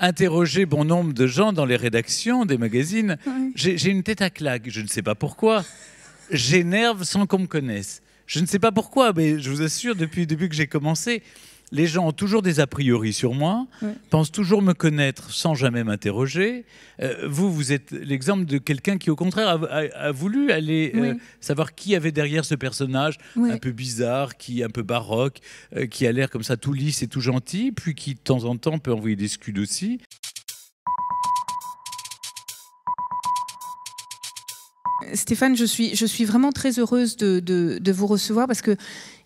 interroger bon nombre de gens dans les rédactions des magazines. J'ai une tête à claque, je ne sais pas pourquoi. J'énerve sans qu'on me connaisse. Je ne sais pas pourquoi, mais je vous assure, depuis, le début que j'ai commencé, les gens ont toujours des a priori sur moi, pensent toujours me connaître sans jamais m'interroger. Euh, vous, vous êtes l'exemple de quelqu'un qui, au contraire, a, voulu aller euh, savoir qui avait derrière ce personnage un peu bizarre, qui un peu baroque, euh, qui a l'air comme ça tout lisse et tout gentil, puis qui, de temps en temps, peut envoyer des scuds aussi. Stéphane, je suis, vraiment très heureuse de, de vous recevoir parce que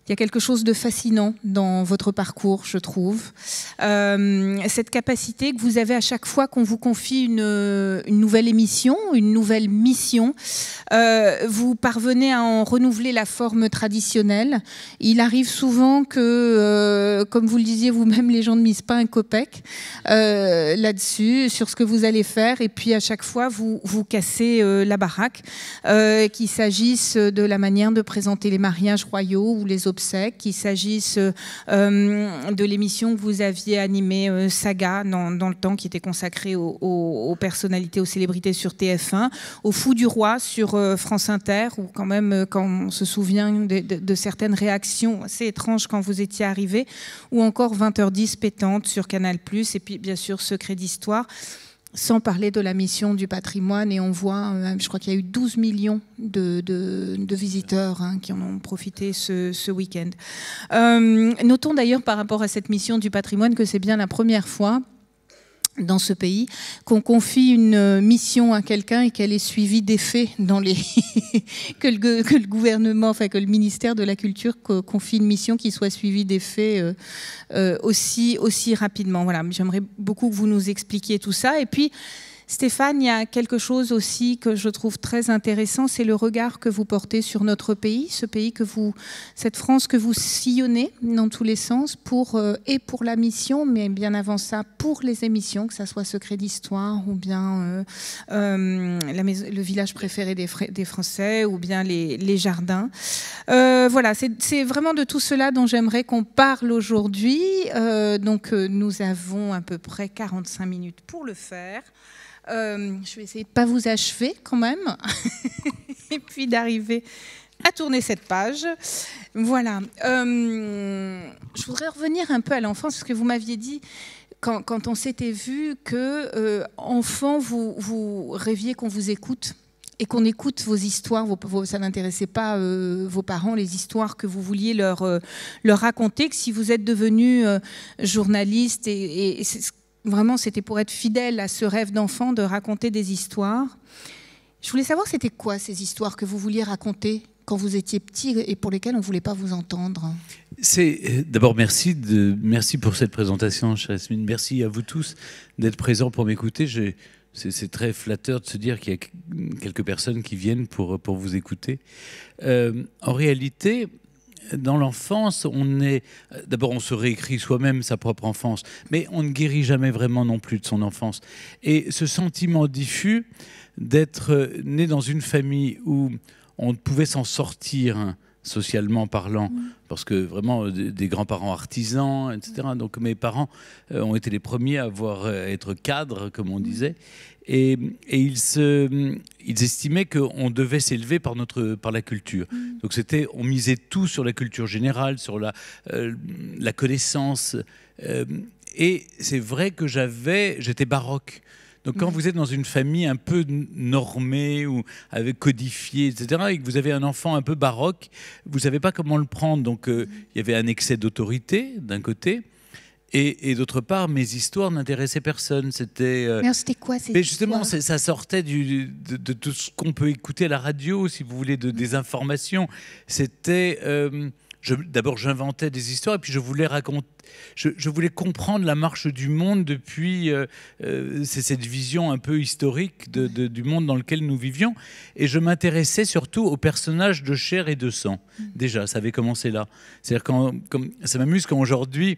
il y a quelque chose de fascinant dans votre parcours, je trouve. Euh, cette capacité que vous avez à chaque fois qu'on vous confie une, nouvelle émission, une nouvelle mission, euh, vous parvenez à en renouveler la forme traditionnelle. Il arrive souvent que, euh, comme vous le disiez vous-même, les gens ne misent pas un copec là-dessus, sur ce que vous allez faire, et puis à chaque fois, vous, vous cassez la baraque, qu'il s'agisse de la manière de présenter les mariages royaux ou les qu'il s'agisse euh, de l'émission que vous aviez animée euh, Saga dans, le temps, qui était consacrée aux, personnalités, aux célébrités sur TF1, au Fou du Roi sur euh, France Inter, ou quand même quand on se souvient de, certaines réactions assez étranges quand vous étiez arrivé, ou encore 20h10 pétante sur Canal+, et puis bien sûr Secret d'Histoire sans parler de la mission du patrimoine. Et on voit, euh, je crois qu'il y a eu 12 millions de, visiteurs hein, qui en ont profité ce, week-end. Euh, notons d'ailleurs par rapport à cette mission du patrimoine que c'est bien la première fois dans ce pays, qu'on confie une euh, mission à quelqu'un et qu'elle est suivie des faits dans les que, le, gouvernement, enfin que le ministère de la Culture confie une mission qui soit suivie des faits euh, euh, aussi aussi rapidement. Voilà, j'aimerais beaucoup que vous nous expliquiez tout ça. Et puis Stéphane, il y a quelque chose aussi que je trouve très intéressant, c'est le regard que vous portez sur notre pays, ce pays que vous, cette France que vous sillonnez dans tous les sens, pour, euh, et pour la mission, mais bien avant ça, pour les émissions, que ce soit Secret d'Histoire ou bien euh, euh, le village préféré des, Français ou bien les, les jardins. voilà, c'est vraiment de tout cela dont j'aimerais qu'on parle aujourd'hui. donc nous avons à peu près 45 minutes pour le faire. Euh, je vais essayer de ne pas vous achever quand même, et puis d'arriver à tourner cette page. Voilà. Euh, je voudrais revenir un peu à l'enfance, parce que vous m'aviez dit, quand, on s'était vu, que euh, enfant, vous, rêviez qu'on vous écoute et qu'on écoute vos histoires. ça n'intéressait pas vos parents, les histoires que vous vouliez leur, raconter, que si vous êtes devenu journaliste, et, vraiment, c'était pour être fidèle à ce rêve d'enfant de raconter des histoires. Je voulais savoir, c'était quoi ces histoires que vous vouliez raconter quand vous étiez petit et pour lesquelles on ne voulait pas vous entendre C'est euh, d'abord merci de merci pour cette présentation, chère Esmine. Merci à vous tous d'être présents pour m'écouter. C'est très flatteur de se dire qu'il y a quelques personnes qui viennent pour, vous écouter. Euh, en réalité, dans l'enfance, on est. D'abord, on se réécrit soi-même sa propre enfance, mais on ne guérit jamais vraiment non plus de son enfance. Et ce sentiment diffus d'être euh, né dans une famille où on pouvait s'en sortir hein, socialement parlant, mm. parce que vraiment euh, des grands-parents artisans, etc. Mm. Donc mes parents euh, ont été les premiers à avoir à être cadres, comme on mm. disait, et, ils, estimaient qu'on devait s'élever par, notre, par la culture. Mm. Donc c'était, on misait tout sur la culture générale, sur la, euh, connaissance. Euh, et c'est vrai que j'avais, j'étais baroque. Donc quand mm. vous êtes dans une famille un peu normée ou avec codifiée, etc., et que vous avez un enfant un peu baroque, vous savez pas comment le prendre. Donc euh, mm. il y avait un excès d'autorité d'un côté, et, d'autre part, mes histoires n'intéressaient personne. C'était. Euh, c'était quoi ces Mais justement, ça sortait de, tout ce qu'on peut écouter à la radio, si vous voulez, de, des informations. C'était. Euh, d'abord, j'inventais des histoires et puis je voulais raconter. Je, voulais comprendre la marche du monde depuis. Euh, c'est cette vision un peu historique du monde dans lequel nous vivions. Et je m'intéressais surtout aux personnages de chair et de sang. Mm. Déjà, ça avait commencé là. C'est-à-dire, quand, ça m'amuse quand aujourd'hui.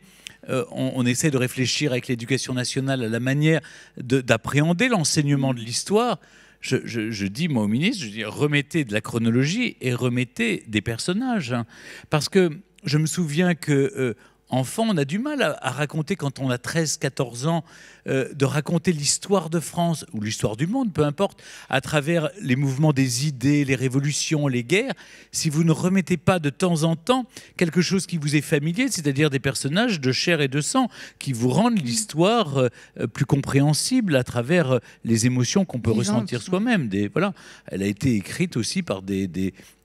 Euh, on, essaie de réfléchir avec l'éducation nationale à la manière d'appréhender l'enseignement de l'histoire. Je, dis, moi, au ministre, je dis, remettez de la chronologie et remettez des personnages. Hein. parce que je me souviens que... Euh, enfant, on a du mal à, raconter quand on a 13-14 ans, euh, de raconter l'histoire de France ou l'histoire du monde, peu importe, à travers les mouvements des idées, les révolutions, les guerres, si vous ne remettez pas de temps en temps quelque chose qui vous est familier, c'est-à-dire des personnages de chair et de sang qui vous rendent l'histoire euh, euh, plus compréhensible à travers les émotions qu'on peut ressentir soi-même. voilà, elle a été écrite aussi par des,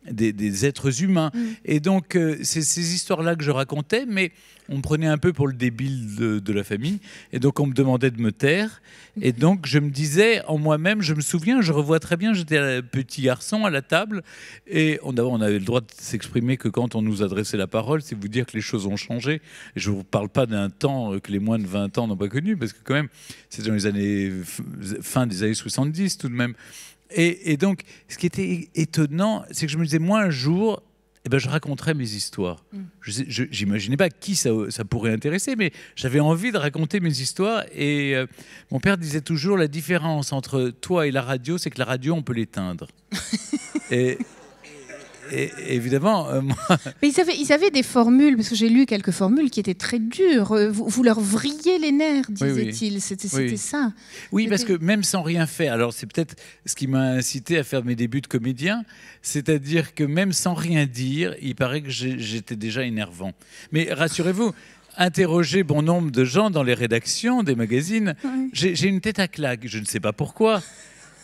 des, êtres humains. Mm. Et donc, euh, c'est ces histoires-là que je racontais, mais on me prenait un peu pour le débile de, la famille. Et donc, on me demandait de me taire. Et donc, je me disais en moi-même, je me souviens, je revois très bien, j'étais petit garçon à la table. Et on avait, on avait le droit de s'exprimer que quand on nous adressait la parole, c'est vous dire que les choses ont changé. je ne vous parle pas d'un temps euh, que les moins de 20 ans n'ont pas connu, parce que quand même, c'est dans les années, fin des années 70 tout de même. Et, donc, ce qui était étonnant, c'est que je me disais, moi, un jour, eh ben, je raconterais mes histoires. Mm. Je n'imaginais pas qui ça, pourrait intéresser, mais j'avais envie de raconter mes histoires. Et euh, mon père disait toujours, la différence entre toi et la radio, c'est que la radio, on peut l'éteindre. et, et, évidemment, euh, ils avaient, des formules, parce que j'ai lu quelques formules qui étaient très dures. Euh, vous, leur vriez les nerfs, disait-il. C'était ça. Oui, parce que même sans rien faire, alors c'est peut-être ce qui m'a incité à faire mes débuts de comédien, c'est-à-dire que même sans rien dire, il paraît que j'étais déjà énervant. Mais rassurez-vous, interroger bon nombre de gens dans les rédactions des magazines, j'ai une tête à claque, je ne sais pas pourquoi.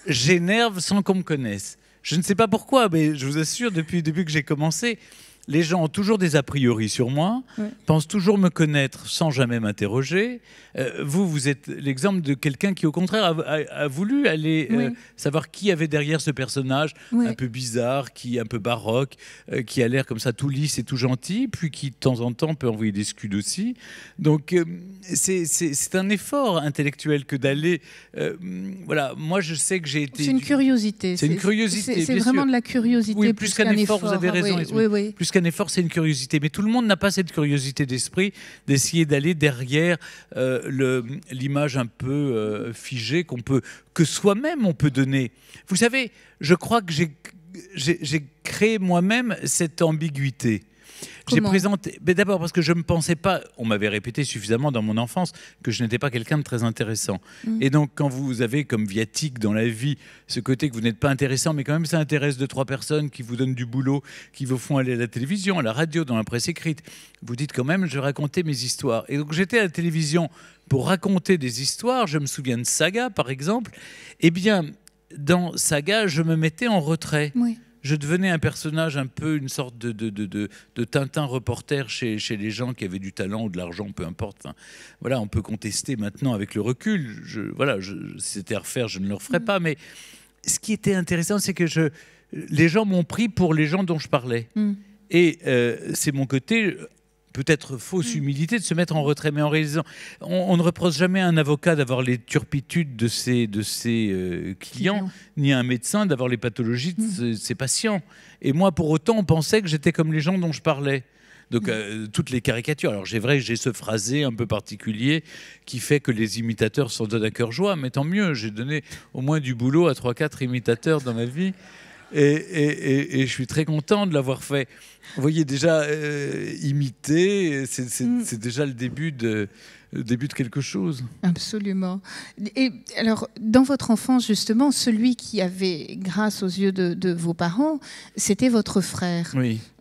J'énerve sans qu'on me connaisse. Je ne sais pas pourquoi, mais je vous assure, depuis, le début que j'ai commencé, les gens ont toujours des a priori sur moi, pensent toujours me connaître sans jamais m'interroger. Euh, vous, vous êtes l'exemple de quelqu'un qui, au contraire, a, voulu aller euh, savoir qui avait derrière ce personnage un peu bizarre, qui est un peu baroque, euh, qui a l'air comme ça tout lisse et tout gentil, puis qui, de temps en temps, peut envoyer des scuds aussi. Donc, c'est un effort intellectuel que d'aller. voilà, moi, je sais que j'ai été. C'est une curiosité. C'est une curiosité. C'est vraiment de la curiosité. plus, qu'un effort, vous avez raison. Plus qu'un effort, c'est une curiosité. Mais tout le monde n'a pas cette curiosité d'esprit d'essayer d'aller derrière euh, l'image un peu euh, figée qu'on peut, que soi-même on peut donner. Vous savez, je crois que j'ai créé moi-même cette ambiguïté. J'ai présenté. Mais d'abord parce que je ne pensais pas. On m'avait répété suffisamment dans mon enfance que je n'étais pas quelqu'un de très intéressant. Mm. Et donc quand vous avez comme viatique dans la vie ce côté que vous n'êtes pas intéressant, mais quand même ça intéresse deux trois personnes qui vous donnent du boulot, qui vous font aller à la télévision, à la radio, dans la presse écrite. Vous dites quand même je racontais mes histoires. Et donc j'étais à la télévision pour raconter des histoires. Je me souviens de Saga par exemple. Eh bien dans Saga je me mettais en retrait. Oui je devenais un personnage un peu une sorte de, de, de, Tintin reporter chez, les gens qui avaient du talent ou de l'argent, peu importe. voilà, on peut contester maintenant avec le recul. voilà, si c'était à refaire, je ne le referais mm. pas. Mais ce qui était intéressant, c'est que je, les gens m'ont pris pour les gens dont je parlais. Mm. Et euh, c'est mon côté peut-être fausse mm. humilité de se mettre en retrait. Mais en réalisant, on, ne reproche jamais à un avocat d'avoir les turpitudes de ses, de ses euh, clients, ni à un médecin d'avoir les pathologies de mm. ses, patients. Et moi, pour autant, on pensait que j'étais comme les gens dont je parlais. Donc mm. euh, toutes les caricatures. Alors j'ai vrai, j'ai ce phrasé un peu particulier qui fait que les imitateurs sont donnent à cœur joie, mais tant mieux, j'ai donné au moins du boulot à 3 quatre imitateurs dans ma vie et, je suis très content de l'avoir fait. Vous voyez, déjà, euh, imiter, mm. c'est déjà le début de début de quelque chose. Absolument. Et alors, dans votre enfance, justement, celui qui avait, grâce aux yeux de, vos parents, c'était votre frère,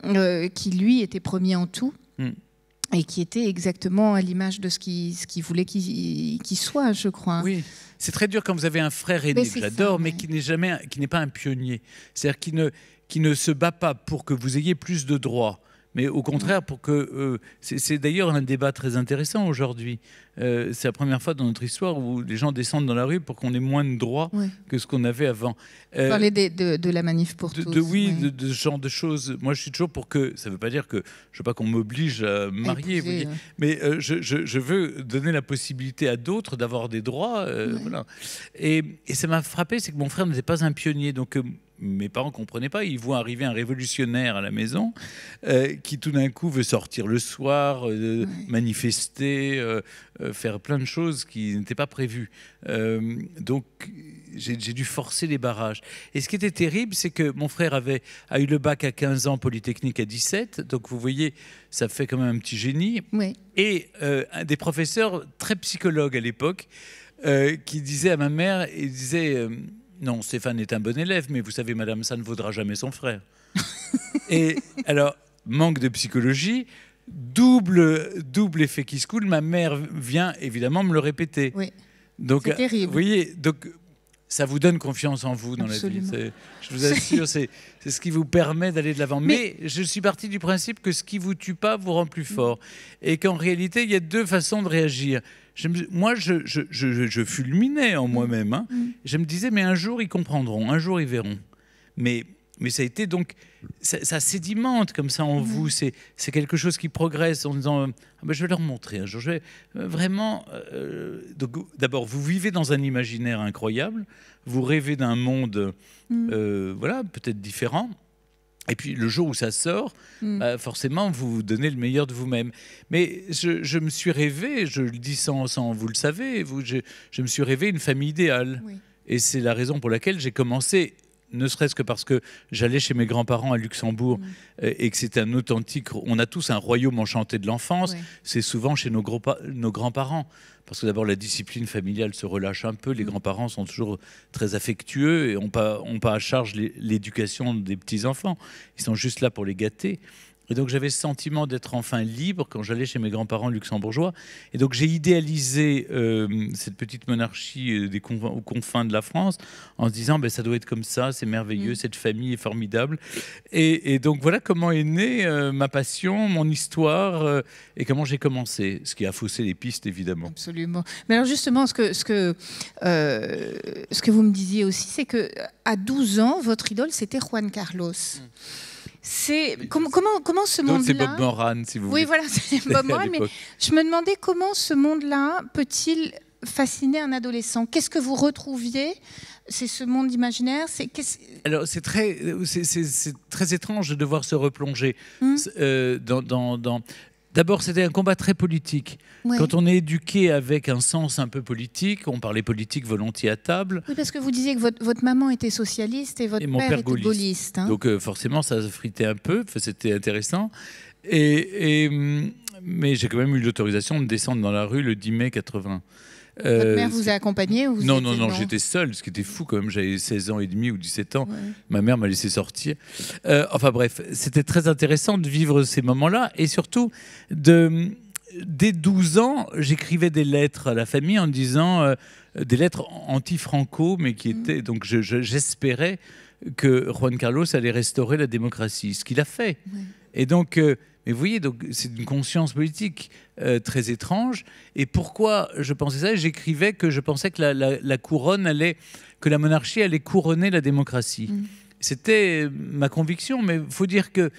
euh, qui lui était premier en tout. Mm et qui était exactement à l'image de ce qu'il qui voulait qu'il soit, je crois. Oui, c'est très dur quand vous avez un frère aîné que j'adore, mais, qui n'est jamais, qui n'est pas un pionnier, c'est-à-dire qui ne se bat pas pour que vous ayez plus de droits mais au contraire pour que... Euh, c'est d'ailleurs un débat très intéressant aujourd'hui. Euh, c'est la première fois dans notre histoire où les gens descendent dans la rue pour qu'on ait moins de droits que ce qu'on avait avant. Vous euh, parlez de, la manif pour tous. oui, oui. De, ce genre de choses. Moi, je suis toujours pour que... Ça ne veut pas dire que... Je veux pas qu'on m'oblige à me marier, vous mais je, veux donner la possibilité à d'autres d'avoir des droits. Et, et ça m'a frappé, c'est que mon frère n'était pas un pionnier. Donc mes parents ne comprenaient pas. Ils voient arriver un révolutionnaire à la maison euh, qui tout d'un coup veut sortir le soir, euh, manifester, euh, faire plein de choses qui n'étaient pas prévues. donc j'ai dû forcer les barrages. Et ce qui était terrible, c'est que mon frère avait, a eu le bac à 15 ans, Polytechnique à 17. Donc vous voyez, ça fait quand même un petit génie. Oui. Et des professeurs très psychologues à l'époque qui disaient à ma mère, ils disaient non, Stéphane est un bon élève, mais vous savez, madame, ça ne vaudra jamais son frère. et alors, manque de psychologie, double, double effet qui se coule. Ma mère vient évidemment me le répéter. Oui. Donc, terrible. Vous voyez, donc ça vous donne confiance en vous dans la vie. Je vous assure, c'est ce qui vous permet d'aller de l'avant. Mais, je suis parti du principe que ce qui vous tue pas vous rend plus fort. Mm. Et qu'en réalité, il y a deux façons de réagir. moi, je, fulminais en mm. moi-même. Hein. Mm. Je me disais, mais un jour, ils comprendront, un jour, ils verront. Mais mais ça a été donc, ça, sédimente comme ça en mm. vous. C'est, quelque chose qui progresse en disant, euh, ah ben je vais leur montrer un jour. Je vais euh, vraiment. Euh, d'abord, vous vivez dans un imaginaire incroyable. Vous rêvez d'un monde, mm. voilà, peut-être différent. Et puis le jour où ça sort, mm. bah, forcément, vous vous donnez le meilleur de vous-même. Mais je, me suis rêvé, je le dis sans, sans vous le savez, vous, je, me suis rêvé une famille idéale. Et c'est la raison pour laquelle j'ai commencé ne serait-ce que parce que j'allais chez mes grands-parents à Luxembourg mm. euh, et que c'est un authentique. On a tous un royaume enchanté de l'enfance. C'est souvent chez nos, grands-parents. Parce que d'abord, la discipline familiale se relâche un peu. Les mm. grands-parents sont toujours très affectueux et n'ont pas, pas à charge l'éducation des petits-enfants. Ils sont juste là pour les gâter. Et donc j'avais ce sentiment d'être enfin libre quand j'allais chez mes grands-parents luxembourgeois. Et donc j'ai idéalisé euh, cette petite monarchie euh, des aux confins de la France en se disant ben, ça doit être comme ça, c'est merveilleux, mm. cette famille est formidable. Et, donc voilà comment est née euh, ma passion, mon histoire et comment j'ai commencé, ce qui a faussé les pistes évidemment. Absolument. Mais alors justement, ce que, ce que, ce que vous me disiez aussi, c'est qu'à 12 ans, votre idole c'était Juan Carlos. Mm c'est comment comment comment ce monde-là. C'est Bob Moran, si vous. voulez. Oui, voilà, c'est Bob Moran. Mais je me demandais comment ce monde-là peut-il fasciner un adolescent Qu'est-ce que vous retrouviez C'est ce monde imaginaire. C'est -ce... alors c'est très c'est très étrange de devoir se replonger hum. euh, dans, dans, dans D'abord, c'était un combat très politique. Quand on est éduqué avec un sens un peu politique, on parlait politique volontiers à table. Oui, parce que vous disiez que votre, maman était socialiste et votre père, était gaulliste. Hein. Donc euh, forcément, ça fritait un peu, c'était intéressant. mais j'ai quand même eu l'autorisation de descendre dans la rue le 10 mai 80. Euh, Votre mère vous a accompagné ou Non, non, non, j'étais seul, ce qui était fou quand même. J'avais 16 ans et demi ou 17 ans. Ma mère m'a laissé sortir. Euh, enfin bref, c'était très intéressant de vivre ces moments-là et surtout de dès 12 ans, j'écrivais des lettres à la famille en disant euh, des lettres anti-franco, mais qui mmh. étaient. Donc j'espérais que Juan Carlos allait restaurer la démocratie, ce qu'il a fait. Et donc. Mais vous voyez, donc c'est une conscience politique euh, très étrange. Et pourquoi je pensais ça J'écrivais que je pensais que la, couronne allait, que la monarchie allait couronner la démocratie. Mm. C'était euh, ma conviction, mais faut dire que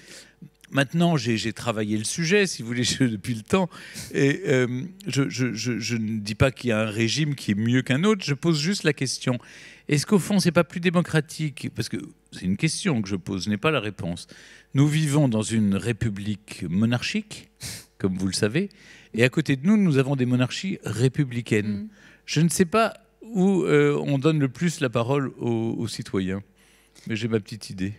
Maintenant, j'ai travaillé le sujet, si vous voulez, depuis le temps. Et euh, je, je, ne dis pas qu'il y a un régime qui est mieux qu'un autre, je pose juste la question. Est-ce qu'au fond, c'est pas plus démocratique Parce que c'est une question que je pose, ce n'est pas la réponse. Nous vivons dans une république monarchique, comme vous le savez, et à côté de nous, nous avons des monarchies républicaines. Mm. Je ne sais pas où euh, on donne le plus la parole aux citoyens, mais j'ai ma petite idée.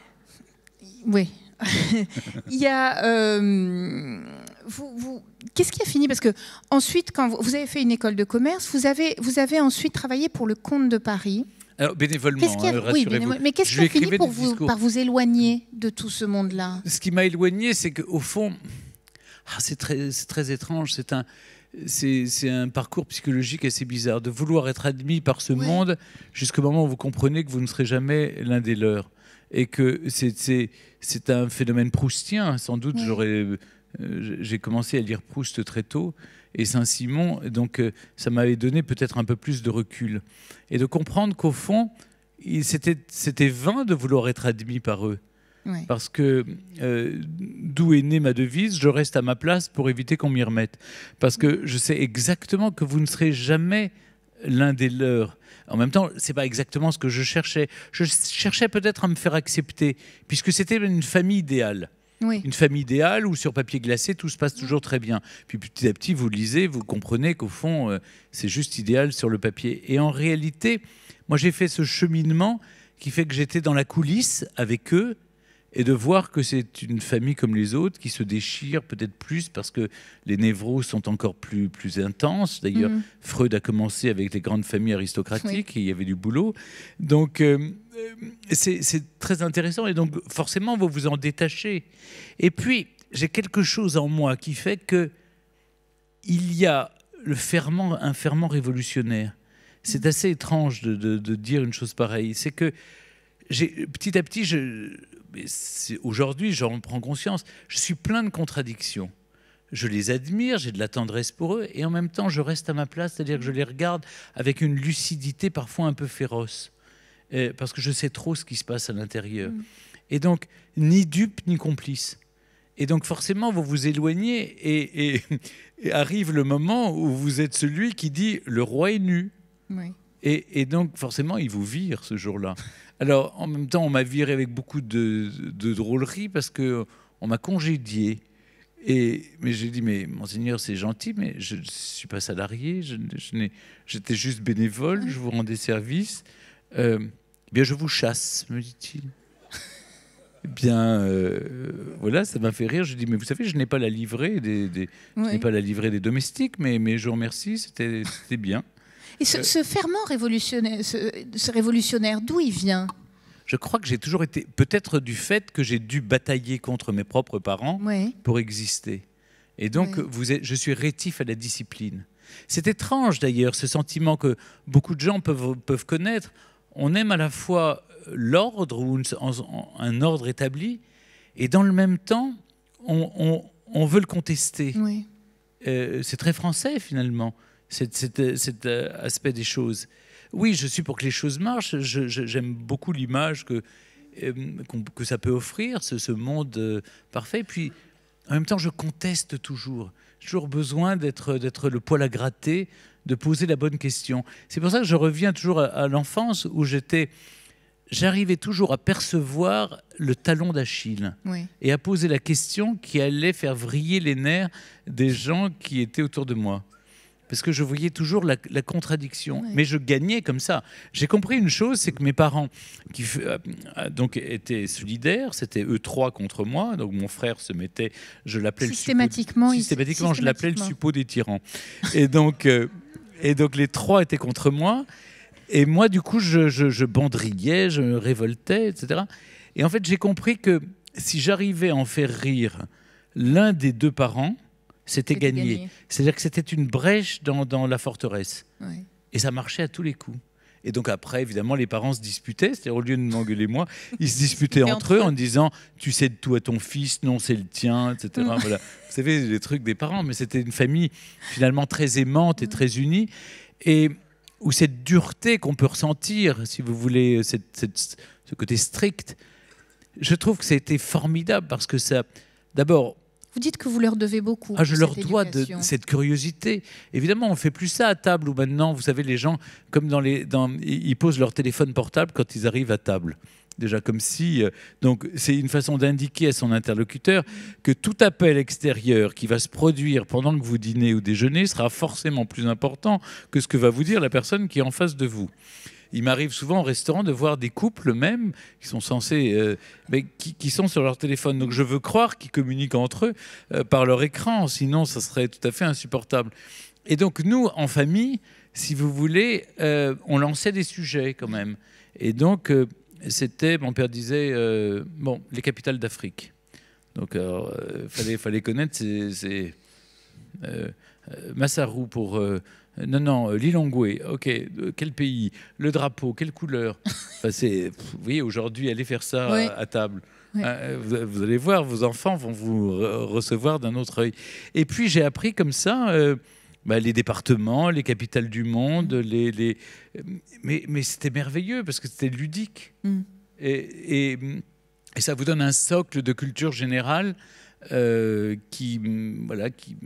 oui, Il y a. Euh, vous, Qu'est-ce qui a fini Parce que ensuite, quand vous, avez fait une école de commerce, vous avez, vous avez ensuite travaillé pour le Comte de Paris. Alors, bénévolement, Mais qu'est-ce qui a hein, fini pour vous, par vous éloigner de tout ce monde-là Ce qui m'a éloigné, c'est qu'au fond, ah, c'est très, très étrange, c'est un, c'est un parcours psychologique assez bizarre, de vouloir être admis par ce monde jusqu'au moment où vous comprenez que vous ne serez jamais l'un des leurs et que c'est un phénomène proustien. Sans doute, euh, j'ai commencé à lire Proust très tôt et Saint-Simon, donc euh, ça m'avait donné peut-être un peu plus de recul. Et de comprendre qu'au fond, c'était vain de vouloir être admis par eux. Parce que euh, d'où est née ma devise, je reste à ma place pour éviter qu'on m'y remette. Parce que je sais exactement que vous ne serez jamais l'un des leurs. En même temps, c'est pas exactement ce que je cherchais. Je cherchais peut-être à me faire accepter, puisque c'était une famille idéale. Une famille idéale où sur papier glacé tout se passe toujours très bien. Puis petit à petit, vous lisez, vous comprenez qu'au fond, euh, c'est juste idéal sur le papier. Et en réalité, moi j'ai fait ce cheminement qui fait que j'étais dans la coulisse avec eux et de voir que c'est une famille comme les autres qui se déchire peut-être plus parce que les névroses sont encore plus, plus intenses. D'ailleurs, mm. Freud a commencé avec les grandes familles aristocratiques, il y avait du boulot. Donc, euh, euh, c'est très intéressant et donc forcément, vous vous en détachez. Et puis, j'ai quelque chose en moi qui fait que il y a le ferment, un ferment révolutionnaire. C'est mm. assez étrange de, de, dire une chose pareille. C'est que petit à petit, je, aujourd'hui, j'en prends conscience, je suis plein de contradictions. Je les admire, j'ai de la tendresse pour eux, et en même temps, je reste à ma place, c'est-à-dire que je les regarde avec une lucidité parfois un peu féroce, euh, parce que je sais trop ce qui se passe à l'intérieur. Mm. Et donc, ni dupe, ni complice. Et donc forcément, vous vous éloignez et, arrive le moment où vous êtes celui qui dit le roi est nu. Et, et, donc forcément, il vous vire ce jour-là. Alors, en même temps, on m'a viré avec beaucoup de, drôlerie parce que on m'a congédié. Et, mais j'ai dit, mais monseigneur, c'est gentil, mais je ne suis pas salarié, j'étais juste bénévole, je vous rendais service. Euh, eh bien, je vous chasse, me dit-il. eh bien, euh, voilà, ça m'a fait rire. Je dis, mais vous savez, je n'ai pas la livrée des, pas la livrée des domestiques, mais, mais je vous remercie, c'était bien. Et euh, ce, ferment révolutionnaire, ce, révolutionnaire d'où il vient je crois que j'ai toujours été, peut-être du fait que j'ai dû batailler contre mes propres parents pour exister. Et donc, vous je suis rétif à la discipline. C'est étrange d'ailleurs, ce sentiment que beaucoup de gens peuvent, connaître. On aime à la fois l'ordre ou un ordre établi, et dans le même temps, on, veut le contester. Euh, c'est très français finalement cet, cet, euh, aspect des choses. Oui, je suis pour que les choses marchent. J'aime beaucoup l'image que, euh, que ça peut offrir, ce, monde euh, parfait. Puis, en même temps, je conteste toujours. J'ai toujours besoin d'être le poil à gratter, de poser la bonne question. C'est pour ça que je reviens toujours à, l'enfance où j'étais. J'arrivais toujours à percevoir le talon d'Achille et à poser la question qui allait faire vriller les nerfs des gens qui étaient autour de moi parce que je voyais toujours la, contradiction. Mais je gagnais comme ça. J'ai compris une chose, c'est que mes parents, qui euh, donc étaient solidaires, c'était eux trois contre moi. Donc mon frère se mettait, je l'appelais systématiquement, systématiquement, je l'appelais le suppôt des tyrans. et donc, euh, et donc les trois étaient contre moi. Et moi, du coup, je, je, je me révoltais, etc. Et en fait, j'ai compris que si j'arrivais à en faire rire l'un des deux parents, c'était gagné. C'est-à-dire que c'était une brèche dans, la forteresse. Et ça marchait à tous les coups. Et donc après, évidemment, les parents se disputaient, c'est-à-dire au lieu de m'engueuler moi, ils se disputaient entre eux en disant tu cèdes tout à ton fils, non c'est le tien, etc. voilà. Vous savez, les trucs des parents, mais c'était une famille finalement très aimante et très unie, et où cette dureté qu'on peut ressentir, si vous voulez, ce côté strict, je trouve que ça a été formidable parce que ça, d'abord, vous dites que vous leur devez beaucoup. Ah, je leur dois de, cette curiosité. Évidemment, on ne fait plus ça à table ou maintenant, vous savez, les gens, comme dans les, ils posent leur téléphone portable quand ils arrivent à table. Déjà comme si, euh, donc c'est une façon d'indiquer à son interlocuteur que tout appel extérieur qui va se produire pendant que vous dînez ou déjeunez sera forcément plus important que ce que va vous dire la personne qui est en face de vous il m'arrive souvent au restaurant de voir des couples même qui sont censés, euh, mais qui, sont sur leur téléphone. Donc je veux croire qu'ils communiquent entre eux euh, par leur écran, sinon ça serait tout à fait insupportable. Et donc nous, en famille, si vous voulez, euh, on lançait des sujets quand même. Et donc c'était, mon père disait, bon, les capitales d'Afrique. Donc il fallait, fallait connaître c'est ces Massarou pour non, non, euh, Lilongwe, ok, euh, quel pays, le drapeau, quelle couleur. vous voyez, aujourd'hui, allez faire ça à, table. Ah, euh, vous, allez voir, vos enfants vont vous recevoir d'un autre œil. Et puis, j'ai appris comme ça. Bah, les départements, les capitales du monde, mm. les, mais, c'était merveilleux parce que c'était ludique. Mm. et, ça vous donne un socle de culture générale euh, qui, voilà, qui,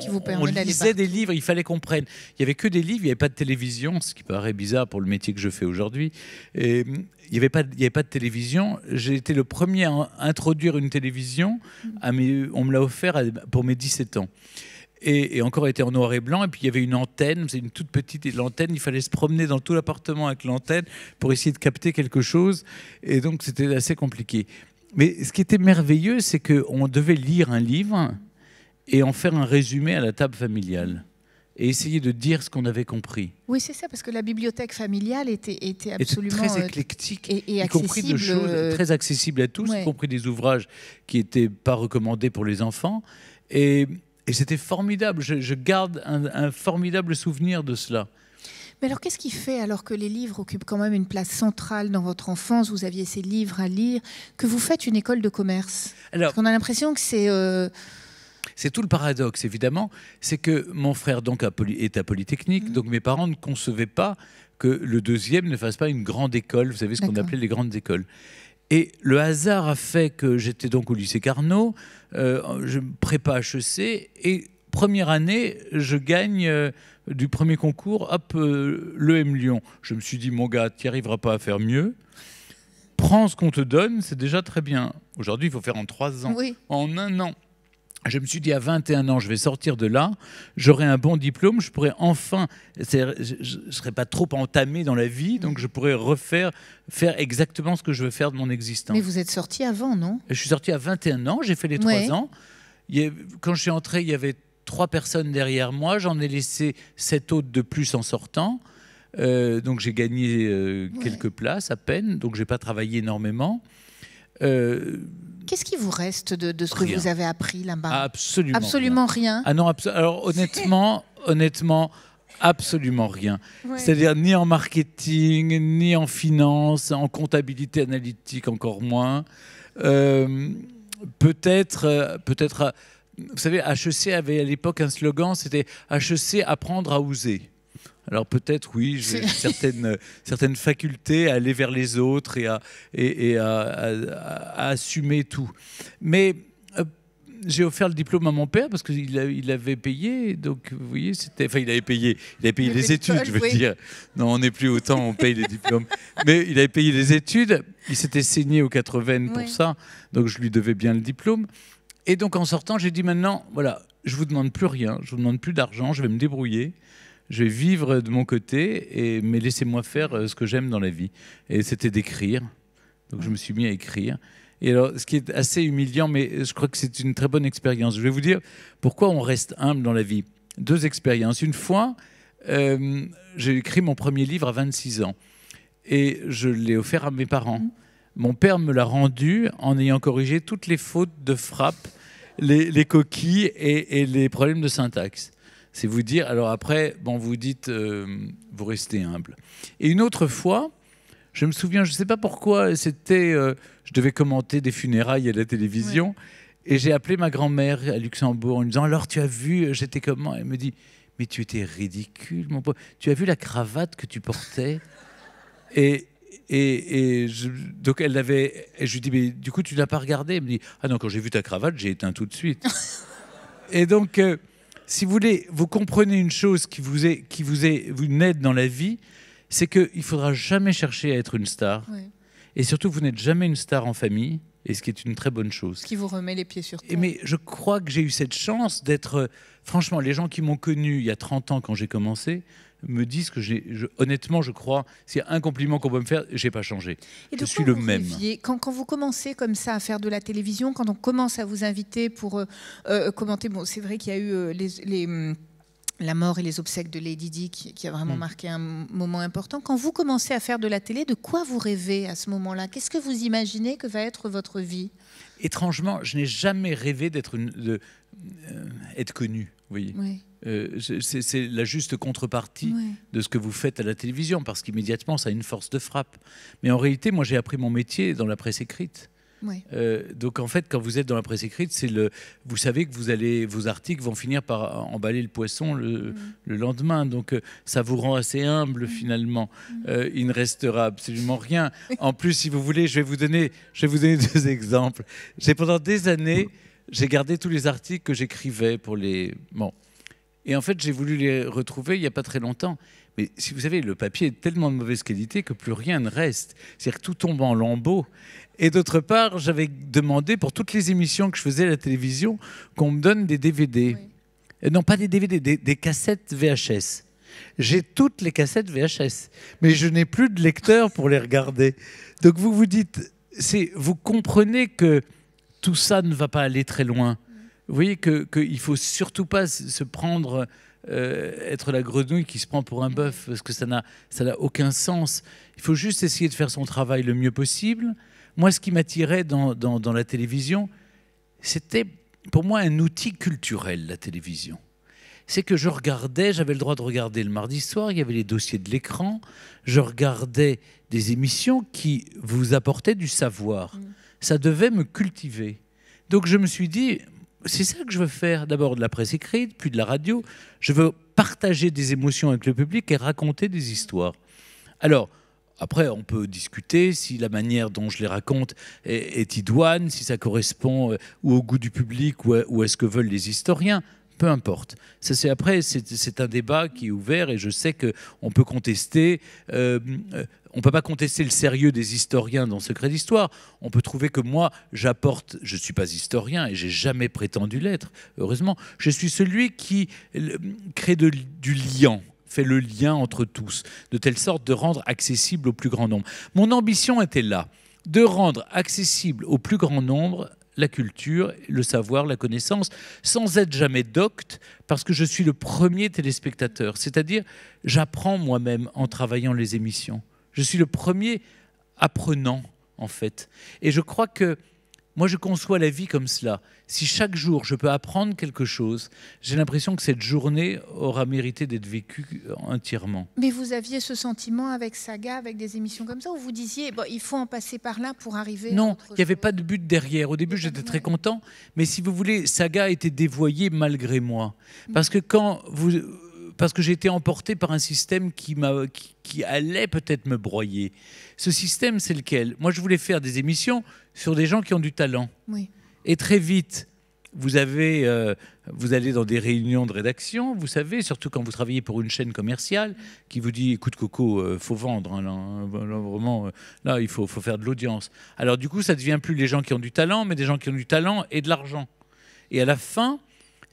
qui vous on lisait des livres, il fallait qu'on prenne. Il n'y avait que des livres, il n'y avait pas de télévision, ce qui paraît bizarre pour le métier que je fais aujourd'hui. Et euh, il n'y avait, pas, avait pas de télévision. J'ai été le premier à introduire une télévision. À on me l'a offert pour mes 17 ans. Et, encore elle était en noir et blanc. Et puis il y avait une antenne, c'est une toute petite antenne. Il fallait se promener dans tout l'appartement avec l'antenne pour essayer de capter quelque chose. Et donc c'était assez compliqué. Mais ce qui était merveilleux, c'est qu'on devait lire un livre et en faire un résumé à la table familiale et essayer de dire ce qu'on avait compris. Oui, c'est ça, parce que la bibliothèque familiale était, était absolument très euh, éclectique, et, accessible. compris de choses euh, très accessibles à tous, y compris des ouvrages qui n'étaient pas recommandés pour les enfants. Et, c'était formidable. Je, garde un, formidable souvenir de cela. Mais alors, qu'est-ce qui fait, alors que les livres occupent quand même une place centrale dans votre enfance, vous aviez ces livres à lire, que vous faites une école de commerce alors, Parce qu'on a l'impression que c'est... Euh, c'est tout le paradoxe, évidemment. C'est que mon frère donc est à Polytechnique, mm. donc mes parents ne concevaient pas que le deuxième ne fasse pas une grande école. Vous savez ce qu'on appelait les grandes écoles. Et le hasard a fait que j'étais donc au lycée Carnot, euh, je à HEC, et première année, je gagne euh, du premier concours, hop, euh, l'EM Lyon. Je me suis dit, mon gars, tu n'y arriveras pas à faire mieux. Prends ce qu'on te donne, c'est déjà très bien. Aujourd'hui, il faut faire en trois ans, oui. en un an. Je me suis dit, à 21 ans, je vais sortir de là, j'aurai un bon diplôme, je pourrai enfin, je ne serai pas trop entamé dans la vie, donc je pourrai refaire, faire exactement ce que je veux faire de mon existence. Mais vous êtes sorti avant, non Je suis sorti à 21 ans, j'ai fait les trois ans. quand je suis entré, il y avait trois personnes derrière moi. J'en ai laissé sept autres de plus en sortant. Euh, donc j'ai gagné euh, quelques places à peine, donc j'ai pas travaillé énormément. Euh, Qu'est-ce qui vous reste de, ce que vous avez appris là-bas Absolument, absolument rien. Ah non, alors honnêtement, honnêtement, absolument rien. C'est-à-dire ni en marketing, ni en finance, en comptabilité analytique encore moins. peut-être, peut-être vous savez, HEC avait à l'époque un slogan, c'était HEC apprendre à oser. Alors peut-être oui, j'ai certaines, certaines facultés à aller vers les autres et à, assumer tout. Mais euh, j'ai offert le diplôme à mon père parce qu'il il avait payé, donc vous voyez, c'était, enfin il avait payé, il les, études, je veux dire. Non, on n'est plus autant, on paye les diplômes. Mais il avait payé les études, il s'était saigné aux 80 veines pour ça, donc je lui devais bien le diplôme. Et donc en sortant, j'ai dit maintenant, voilà, je vous demande plus rien, je vous demande plus d'argent, je vais me débrouiller. Je vais vivre de mon côté, et, mais laissez-moi faire euh, ce que j'aime dans la vie. Et c'était d'écrire. Donc je me suis mis à écrire. Et alors, ce qui est assez humiliant, mais je crois que c'est une très bonne expérience. Je vais vous dire pourquoi on reste humble dans la vie. Deux expériences. Une fois, euh, j'ai écrit mon premier livre à 26 ans et je l'ai offert à mes parents. Mmh. Mon père me l'a rendu en ayant corrigé toutes les fautes de frappe les, coquilles et, les problèmes de syntaxe. C'est vous dire, alors après, bon, vous dites, euh, vous restez humble. Et une autre fois, je me souviens, je ne sais pas pourquoi, c'était, euh, je devais commenter des funérailles à la télévision, et j'ai appelé ma grand-mère à Luxembourg en lui disant, alors tu as vu, euh, j'étais comment Elle me dit, mais tu étais ridicule, mon pauvre. Tu as vu la cravate que tu portais Et et, je, donc elle l'avait. je lui dis, mais du coup, tu n'as pas regardé Elle me dit, ah non, quand j'ai vu ta cravate, j'ai éteint tout de suite. et donc, euh, si vous voulez, vous comprenez une chose qui vous est, qui vous dans la vie, c'est qu'il ne faudra jamais chercher à être une star. Et surtout, vous n'êtes jamais une star en famille, et ce qui est une très bonne chose. Ce qui vous remet les pieds sur terre. Mais je crois que j'ai eu cette chance d'être. Euh, franchement, les gens qui m'ont connu il y a 30 ans quand j'ai commencé, me disent que j'ai, je, honnêtement, je crois, c'est un compliment qu'on peut me faire, je n'ai pas changé. je suis le même. quand, vous commencez comme ça à faire de la télévision, quand on commence à vous inviter pour euh, euh, commenter, bon, c'est vrai qu'il y a eu euh, les, mm, la mort et les obsèques de Lady Di qui, a vraiment mm. marqué un moment important. Quand vous commencez à faire de la télé, de quoi vous rêvez à ce moment-là Qu'est-ce que vous imaginez que va être votre vie Étrangement, je n'ai jamais rêvé d'être une, de, être connu. Vous voyez. Oui. Euh, c'est la juste contrepartie de ce que vous faites à la télévision, parce qu'immédiatement, ça a une force de frappe. Mais en réalité, moi, j'ai appris mon métier dans la presse écrite. Euh, donc en fait, quand vous êtes dans la presse écrite, c'est le, vous savez que vous allez, vos articles vont finir par emballer le poisson le, lendemain. Donc euh, ça vous rend assez humble finalement. il ne restera absolument rien. en plus, si vous voulez, je vais vous donner, je vais vous donner deux exemples. J'ai pendant des années, j'ai gardé tous les articles que j'écrivais pour les, bon, et en fait, j'ai voulu les retrouver il n'y a pas très longtemps. Mais si vous savez, le papier est tellement de mauvaise qualité que plus rien ne reste. C'est-à-dire que tout tombe en lambeaux. Et d'autre part, j'avais demandé pour toutes les émissions que je faisais à la télévision qu'on me donne des DVD. Euh, non, pas des DVD, des, des cassettes VHS. J'ai toutes les cassettes VHS, mais je n'ai plus de lecteur pour les regarder. Donc vous vous dites, vous comprenez que tout ça ne va pas aller très loin. Vous voyez qu'il que ne faut surtout pas se prendre, euh, être la grenouille qui se prend pour un bœuf, parce que ça n'a aucun sens. Il faut juste essayer de faire son travail le mieux possible. Moi, ce qui m'attirait dans, la télévision, c'était pour moi un outil culturel, la télévision c'est que je regardais, j'avais le droit de regarder le mardi soir, il y avait les dossiers de l'écran, je regardais des émissions qui vous apportaient du savoir. Mm. Ça devait me cultiver. Donc je me suis dit, c'est ça que je veux faire, d'abord de la presse écrite, puis de la radio. Je veux partager des émotions avec le public et raconter des histoires. Alors, après, on peut discuter si la manière dont je les raconte est, idoine, si ça correspond euh, ou au goût du public ou à, ce que veulent les historiens peu importe. Ça, c'est après, c'est un débat qui est ouvert et je sais qu'on peut contester. Euh, euh, on ne peut pas contester le sérieux des historiens dans Secret d'Histoire. On peut trouver que moi, j'apporte, je ne suis pas historien et j'ai jamais prétendu l'être, heureusement. Je suis celui qui crée du lien fait le lien entre tous, de telle sorte de rendre accessible au plus grand nombre. Mon ambition était là, de rendre accessible au plus grand nombre la culture, le savoir, la connaissance, sans être jamais docte, parce que je suis le premier téléspectateur. C'est-à-dire, j'apprends moi-même en travaillant les émissions. Je suis le premier apprenant, en fait. Et je crois que moi, je conçois la vie comme cela. Si chaque jour, je peux apprendre quelque chose, j'ai l'impression que cette journée aura mérité d'être vécue entièrement. Mais vous aviez ce sentiment avec Saga, avec des émissions comme ça, où vous disiez, il faut en passer par là pour arriver... Non, il n'y avait pas de but derrière. Au début, j'étais très content, mais si vous voulez, Saga était dévoyé dévoyée malgré moi. Mm. Parce que quand vous parce que été emporté par un système qui, qui allait peut-être me broyer. Ce système, c'est lequel Moi, je voulais faire des émissions sur des gens qui ont du talent. Et très vite, vous, avez, euh, vous allez dans des réunions de rédaction, vous savez, surtout quand vous travaillez pour une chaîne commerciale qui vous dit écoute Coco, il euh, faut vendre, hein, là, vraiment, euh, là il faut, faut faire de l'audience. Alors du coup, ça devient plus les gens qui ont du talent, mais des gens qui ont du talent et de l'argent. Et à la fin,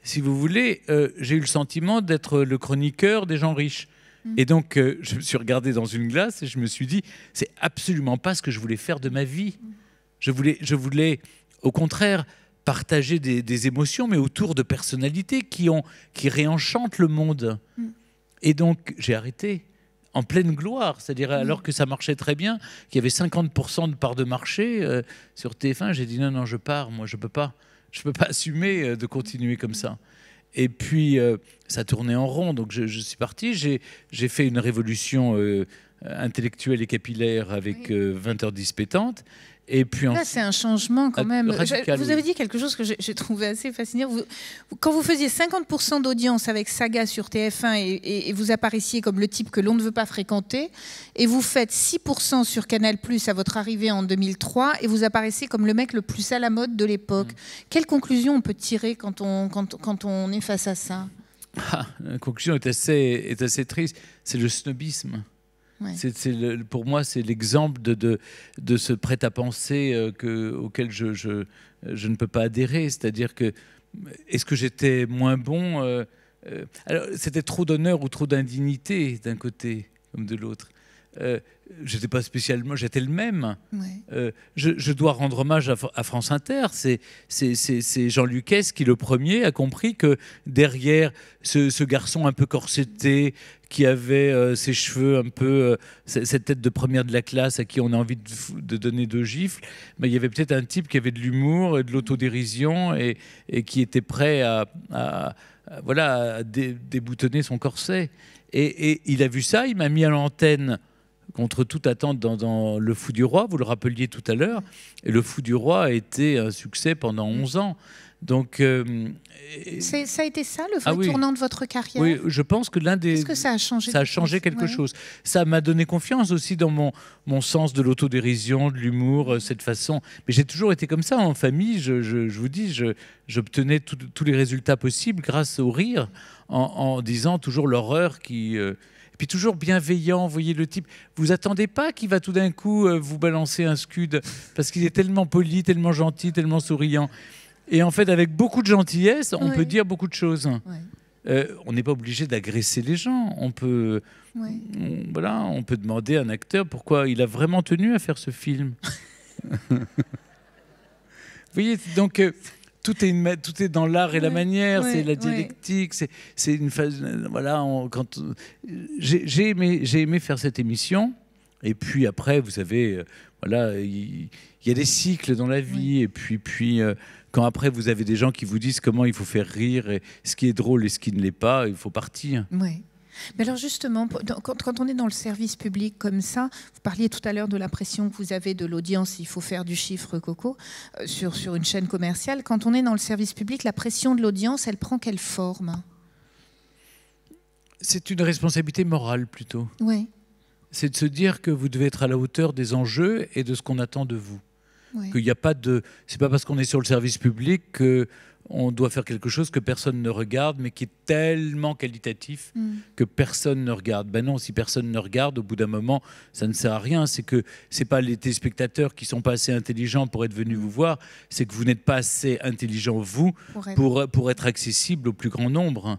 si vous voulez, euh, j'ai eu le sentiment d'être le chroniqueur des gens riches. Mm. Et donc, euh, je me suis regardé dans une glace et je me suis dit, c'est absolument pas ce que je voulais faire de ma vie. Mm. Je voulais, je voulais au contraire, partager des, émotions, mais autour de personnalités qui, ont, qui réenchantent le monde. Mm. Et donc, j'ai arrêté en pleine gloire, c'est-à-dire alors que ça marchait très bien, qu'il y avait 50% de part de marché euh, sur TF1, j'ai dit non, non, je pars, moi, je peux pas je ne peux pas assumer euh, de continuer comme ça. Et puis, euh, ça tournait en rond. Donc, je, suis parti. J'ai fait une révolution euh, intellectuelle et capillaire avec 20 h dispétantes puis là, c'est un changement quand ah, même. vous avez dit quelque chose que j'ai trouvé assez fascinant. Vous, quand vous faisiez 50% d'audience avec Saga sur TF1 et, vous apparaissiez comme le type que l'on ne veut pas fréquenter, et vous faites 6% sur Canal Plus à votre arrivée en 2003 et vous apparaissez comme le mec le plus à la mode de l'époque. Mm. Quelle conclusion on peut tirer quand on, quand, on est face à ça ah, La conclusion est assez, est assez triste. C'est le snobisme. C'est, pour moi, c'est l'exemple de, de, ce prêt-à-penser euh, que, auquel je, je, ne peux pas adhérer. C'est-à-dire que, est-ce que j'étais moins bon euh, euh, Alors, c'était trop d'honneur ou trop d'indignité d'un côté comme de l'autre j'étais pas spécialement, j'étais le même. Euh, je, dois rendre hommage à, France Inter. C'est, c'est, Jean Lucès qui, le premier, a compris que derrière ce, garçon un peu corseté, qui avait euh, ses cheveux un peu, euh, cette tête de première de la classe à qui on a envie de, donner deux gifles, mais il y avait peut-être un type qui avait de l'humour et de l'autodérision et, qui était prêt à, voilà, déboutonner son corset. et, il a vu ça, il m'a mis à l'antenne contre toute attente dans, Le Fou du Roi. Vous le rappeliez tout à l'heure. Le Fou du Roi a été un succès pendant 11 mm. ans. Donc, euh, ça a été ça le ah tournant de votre carrière. Oui, je pense que l'un des. Est-ce que ça a changé Ça a changé quelque chose. Ça m'a donné confiance aussi dans mon mon sens de l'autodérision, de l'humour, euh, cette façon. Mais j'ai toujours été comme ça en famille. Je, je, vous dis, j'obtenais tous les résultats possibles grâce au rire, en, en disant toujours l'horreur qui. Euh, puis toujours bienveillant, vous voyez le type. Vous attendez pas qu'il va tout d'un coup euh, vous balancer un scud, parce qu'il est tellement poli, tellement gentil, tellement souriant. Et en fait, avec beaucoup de gentillesse, on peut dire beaucoup de choses. Euh, on n'est pas obligé d'agresser les gens. On peut, voilà, on peut demander à un acteur pourquoi il a vraiment tenu à faire ce film. vous voyez, donc. Euh, tout est, dans l'art et la manière, c'est la dialectique, c'est une phase. Voilà, quand j'ai aimé, faire cette émission. Et puis après, vous savez, euh, voilà, il y, a des cycles dans la vie. Et puis, puis euh, quand après vous avez des gens qui vous disent comment il faut faire rire et ce qui est drôle et ce qui ne l'est pas, il faut partir. Oui. Mais alors justement, quand on est dans le service public comme ça, vous parliez tout à l'heure de la pression que vous avez de l'audience, il faut faire du chiffre coco euh, sur, sur une chaîne commerciale. Quand on est dans le service public, la pression de l'audience, elle prend quelle forme C'est une responsabilité morale plutôt. Oui. C'est de se dire que vous devez être à la hauteur des enjeux et de ce qu'on attend de vous. Qu'il n'y a pas de. C'est pas parce qu'on est sur le service public que on doit faire quelque chose que personne ne regarde, mais qui est tellement qualitatif mm. que personne ne regarde. Ben non, si personne ne regarde, au bout d'un moment, ça ne sert à rien. C'est que c'est pas les téléspectateurs qui sont pas assez intelligents pour être venus vous voir, c'est que vous n'êtes pas assez intelligent vous pour, pour, être accessible au plus grand nombre. Mm.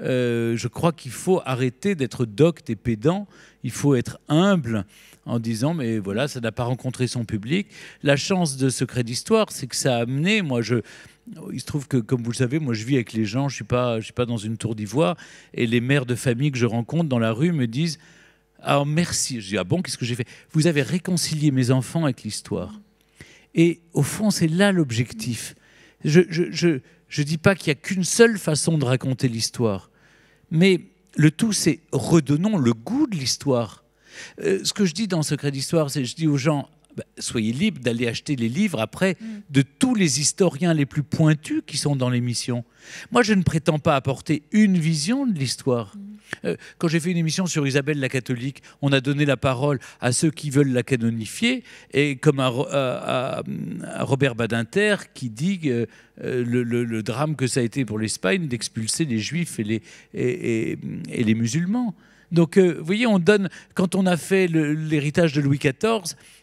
Euh, je crois qu'il faut arrêter d'être docte et pédant. Il faut être humble en disant mais voilà, ça n'a pas rencontré son public. La chance de Secret d'Histoire, c'est que ça a amené, moi je il se trouve que, comme vous le savez, moi je vis avec les gens, je ne suis, pas, suis pas dans une tour d'ivoire, et les mères de famille que je rencontre dans la rue me disent Ah, merci. Je dis Ah bon, qu'est-ce que j'ai fait Vous avez réconcilié mes enfants avec l'histoire. Et au fond, c'est là l'objectif. Je ne je, dis pas qu'il n'y a qu'une seule façon de raconter l'histoire, mais le tout, c'est redonnons le goût de l'histoire. Euh, ce que je dis dans Secret d'Histoire, c'est je dis aux gens bah, soyez libre d'aller acheter les livres après de tous les historiens les plus pointus qui sont dans l'émission. Moi, je ne prétends pas apporter une vision de l'histoire. Mm. Euh, quand j'ai fait une émission sur Isabelle la catholique, on a donné la parole à ceux qui veulent la canonifier, et comme euh, à, Robert Badinter qui dit euh, le, drame que ça a été pour l'Espagne d'expulser les juifs et les musulmans. Donc, euh, vous voyez, on donne, quand on a fait l'héritage de Louis XIV,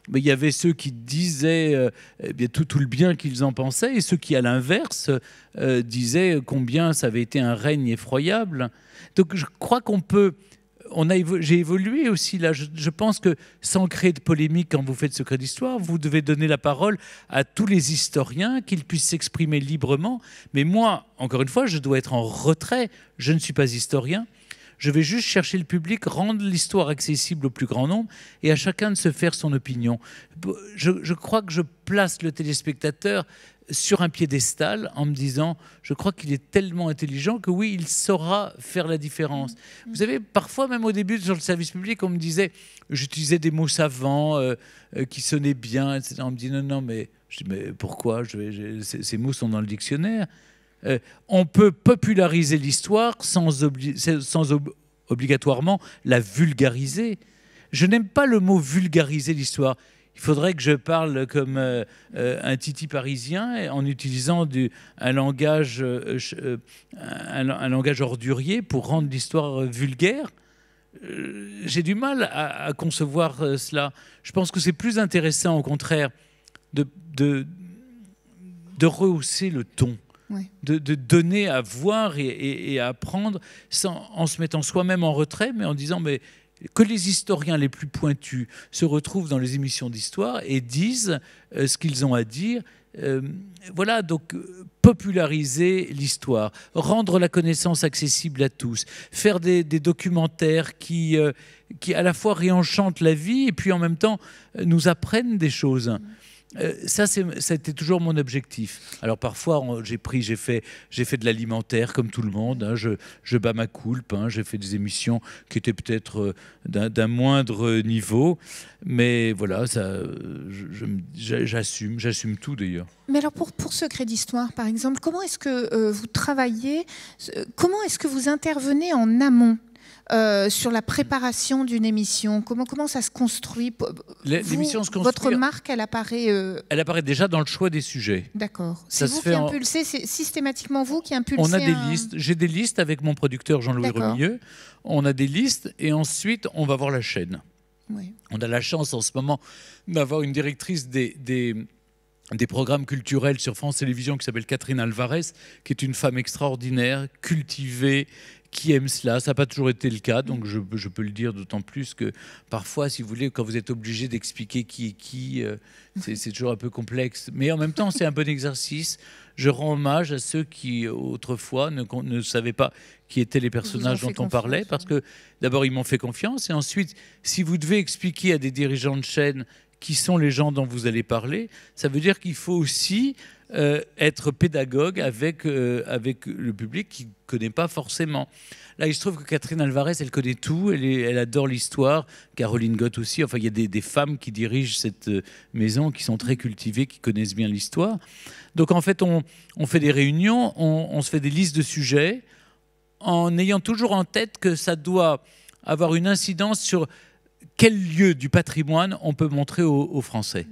mais il y avait ceux qui disaient euh, eh tout, le bien qu'ils en pensaient, et ceux qui, à l'inverse, euh, disaient combien ça avait été un règne effroyable. Donc, je crois qu'on peut. J'ai évolué aussi là. Je, je, pense que sans créer de polémique quand vous faites Secret d'Histoire, vous devez donner la parole à tous les historiens, qu'ils puissent s'exprimer librement. Mais moi, encore une fois, je dois être en retrait. Je ne suis pas historien je vais juste chercher le public, rendre l'histoire accessible au plus grand nombre et à chacun de se faire son opinion. Je, crois que je place le téléspectateur sur un piédestal en me disant je crois qu'il est tellement intelligent que oui, il saura faire la différence. Mm. Vous savez, parfois, même au début sur le service public, on me disait j'utilisais des mots savants euh, euh, qui sonnaient bien, etc. On me dit non, non, mais, mais pourquoi je vais, ces, ces mots sont dans le dictionnaire. Euh, on peut populariser l'histoire sans, obligatoirement la vulgariser. Je n'aime pas le mot vulgariser l'histoire. Il faudrait que je parle comme euh, euh, un titi parisien en utilisant un, langage, un, langage ordurier pour rendre l'histoire vulgaire j'ai du mal à, concevoir cela. Je pense que c'est plus intéressant, au contraire, de rehausser le ton, de, donner à voir et, à apprendre sans, en se mettant soi-même en retrait, mais en disant mais que les historiens les plus pointus se retrouvent dans les émissions d'histoire et disent euh, ce qu'ils ont à dire. Euh, voilà, donc euh, populariser l'histoire, rendre la connaissance accessible à tous, faire des, documentaires qui, qui à la fois réenchantent la vie et puis en même temps nous apprennent des choses. Euh, ça, c'était toujours mon objectif. Alors parfois, j'ai pris, j'ai fait, j'ai fait de l'alimentaire comme tout le monde. Hein. je, je, bats ma coulpe. Hein. j'ai fait des émissions qui étaient peut-être euh, d'un moindre niveau, mais voilà, ça, j'assume, j'assume tout d'ailleurs. Mais alors pour pour ce crédit par exemple, comment est-ce que euh, vous travaillez Comment est-ce que vous intervenez en amont euh, sur la préparation d'une émission comment, comment ça se construit L'émission Votre marque, elle apparaît. Euh, elle apparaît déjà dans le choix des sujets. D'accord. C'est vous qui impulser impulsez, c'est systématiquement vous qui impulsez. On a des listes. J'ai des listes avec mon producteur Jean-Louis Remilleux. On a des listes et ensuite on va voir la chaîne. On a la chance en ce moment d'avoir une directrice des, des des programmes culturels sur France Télévisions qui s'appelle Catherine Alvarez, qui est une femme extraordinaire, cultivée qui aiment cela. Ça n'a pas toujours été le cas, donc je, peux le dire d'autant plus que parfois, si vous voulez, quand vous êtes obligé d'expliquer qui est qui, euh, c'est toujours un peu complexe. Mais en même temps, c'est un bon exercice. Je rends hommage à ceux qui, autrefois, ne, ne savaient pas qui étaient les personnages dont on parlait, parce hein. que d'abord, ils m'ont fait confiance, et ensuite, si vous devez expliquer à des dirigeants de chaîne qui sont les gens dont vous allez parler, ça veut dire qu'il faut aussi euh, être pédagogue avec, euh, avec le public qui ne connaît pas forcément. Là, il se trouve que Catherine Alvarez, elle connaît tout, elle, adore l'histoire, Caroline Gott aussi, enfin, il y a des, femmes qui dirigent cette euh, maison, qui sont très cultivées, qui connaissent bien l'histoire. Donc, en fait, on, fait des réunions, on, se fait des listes de sujets, en ayant toujours en tête que ça doit avoir une incidence sur quel lieu du patrimoine on peut montrer aux, Français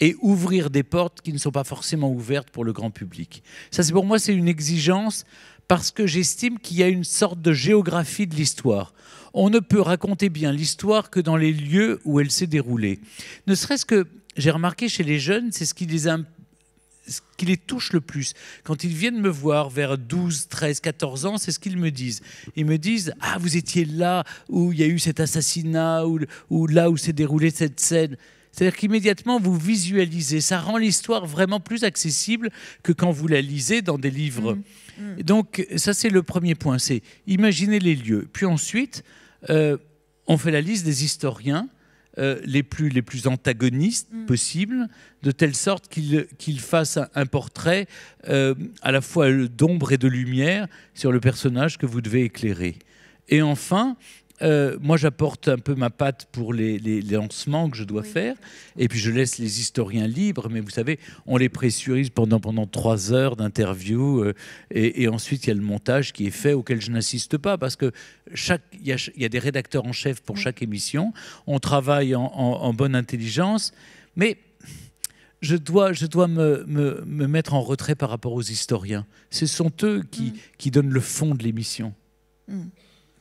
et ouvrir des portes qui ne sont pas forcément ouvertes pour le grand public. Ça, c'est pour moi, c'est une exigence parce que j'estime qu'il y a une sorte de géographie de l'histoire. On ne peut raconter bien l'histoire que dans les lieux où elle s'est déroulée. Ne serait-ce que, j'ai remarqué chez les jeunes, c'est ce qui les a ce qui les touche le plus, quand ils viennent me voir vers 12, 13, 14 ans, c'est ce qu'ils me disent. Ils me disent Ah, vous étiez là où il y a eu cet assassinat, ou, là où s'est déroulée cette scène. C'est-à-dire qu'immédiatement, vous visualisez. Ça rend l'histoire vraiment plus accessible que quand vous la lisez dans des livres. Mmh, mmh. Donc, ça, c'est le premier point c'est imaginer les lieux. Puis ensuite, euh, on fait la liste des historiens euh, les, plus, les plus antagonistes mm. possibles, de telle sorte qu'ils qu'il fasse un, portrait euh, à la fois d'ombre et de lumière sur le personnage que vous devez éclairer. Et enfin, euh, moi, j'apporte un peu ma patte pour les, lancements que je dois faire. Et puis, je laisse les historiens libres. Mais vous savez, on les pressurise pendant, pendant trois heures d'interview. Euh, et, ensuite, il y a le montage qui est fait, auquel je n'insiste pas. Parce que chaque, il, y a, des rédacteurs en chef pour chaque émission. On travaille en, bonne intelligence. Mais je dois, je dois me, me, mettre en retrait par rapport aux historiens. Ce sont eux qui, mm. qui donnent le fond de l'émission. Mm.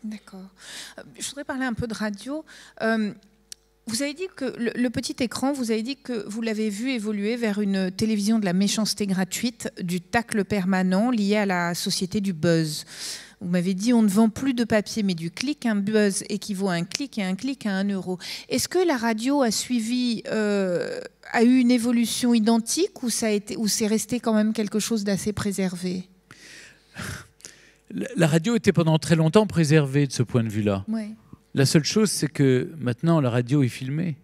D'accord. Euh, je voudrais parler un peu de radio. Euh, vous avez dit que le, petit écran, vous avez dit que vous l'avez vu évoluer vers une télévision de la méchanceté gratuite, du tacle permanent lié à la société du buzz. Vous m'avez dit on ne vend plus de papier mais du clic. Un buzz équivaut à un clic et un clic à un euro. Est-ce que la radio a suivi, euh, a eu une évolution identique ou, ça a été, ou c'est resté quand même quelque chose d'assez préservé la radio était pendant très longtemps préservée de ce point de vue-là. La seule chose, c'est que maintenant, la radio est filmée.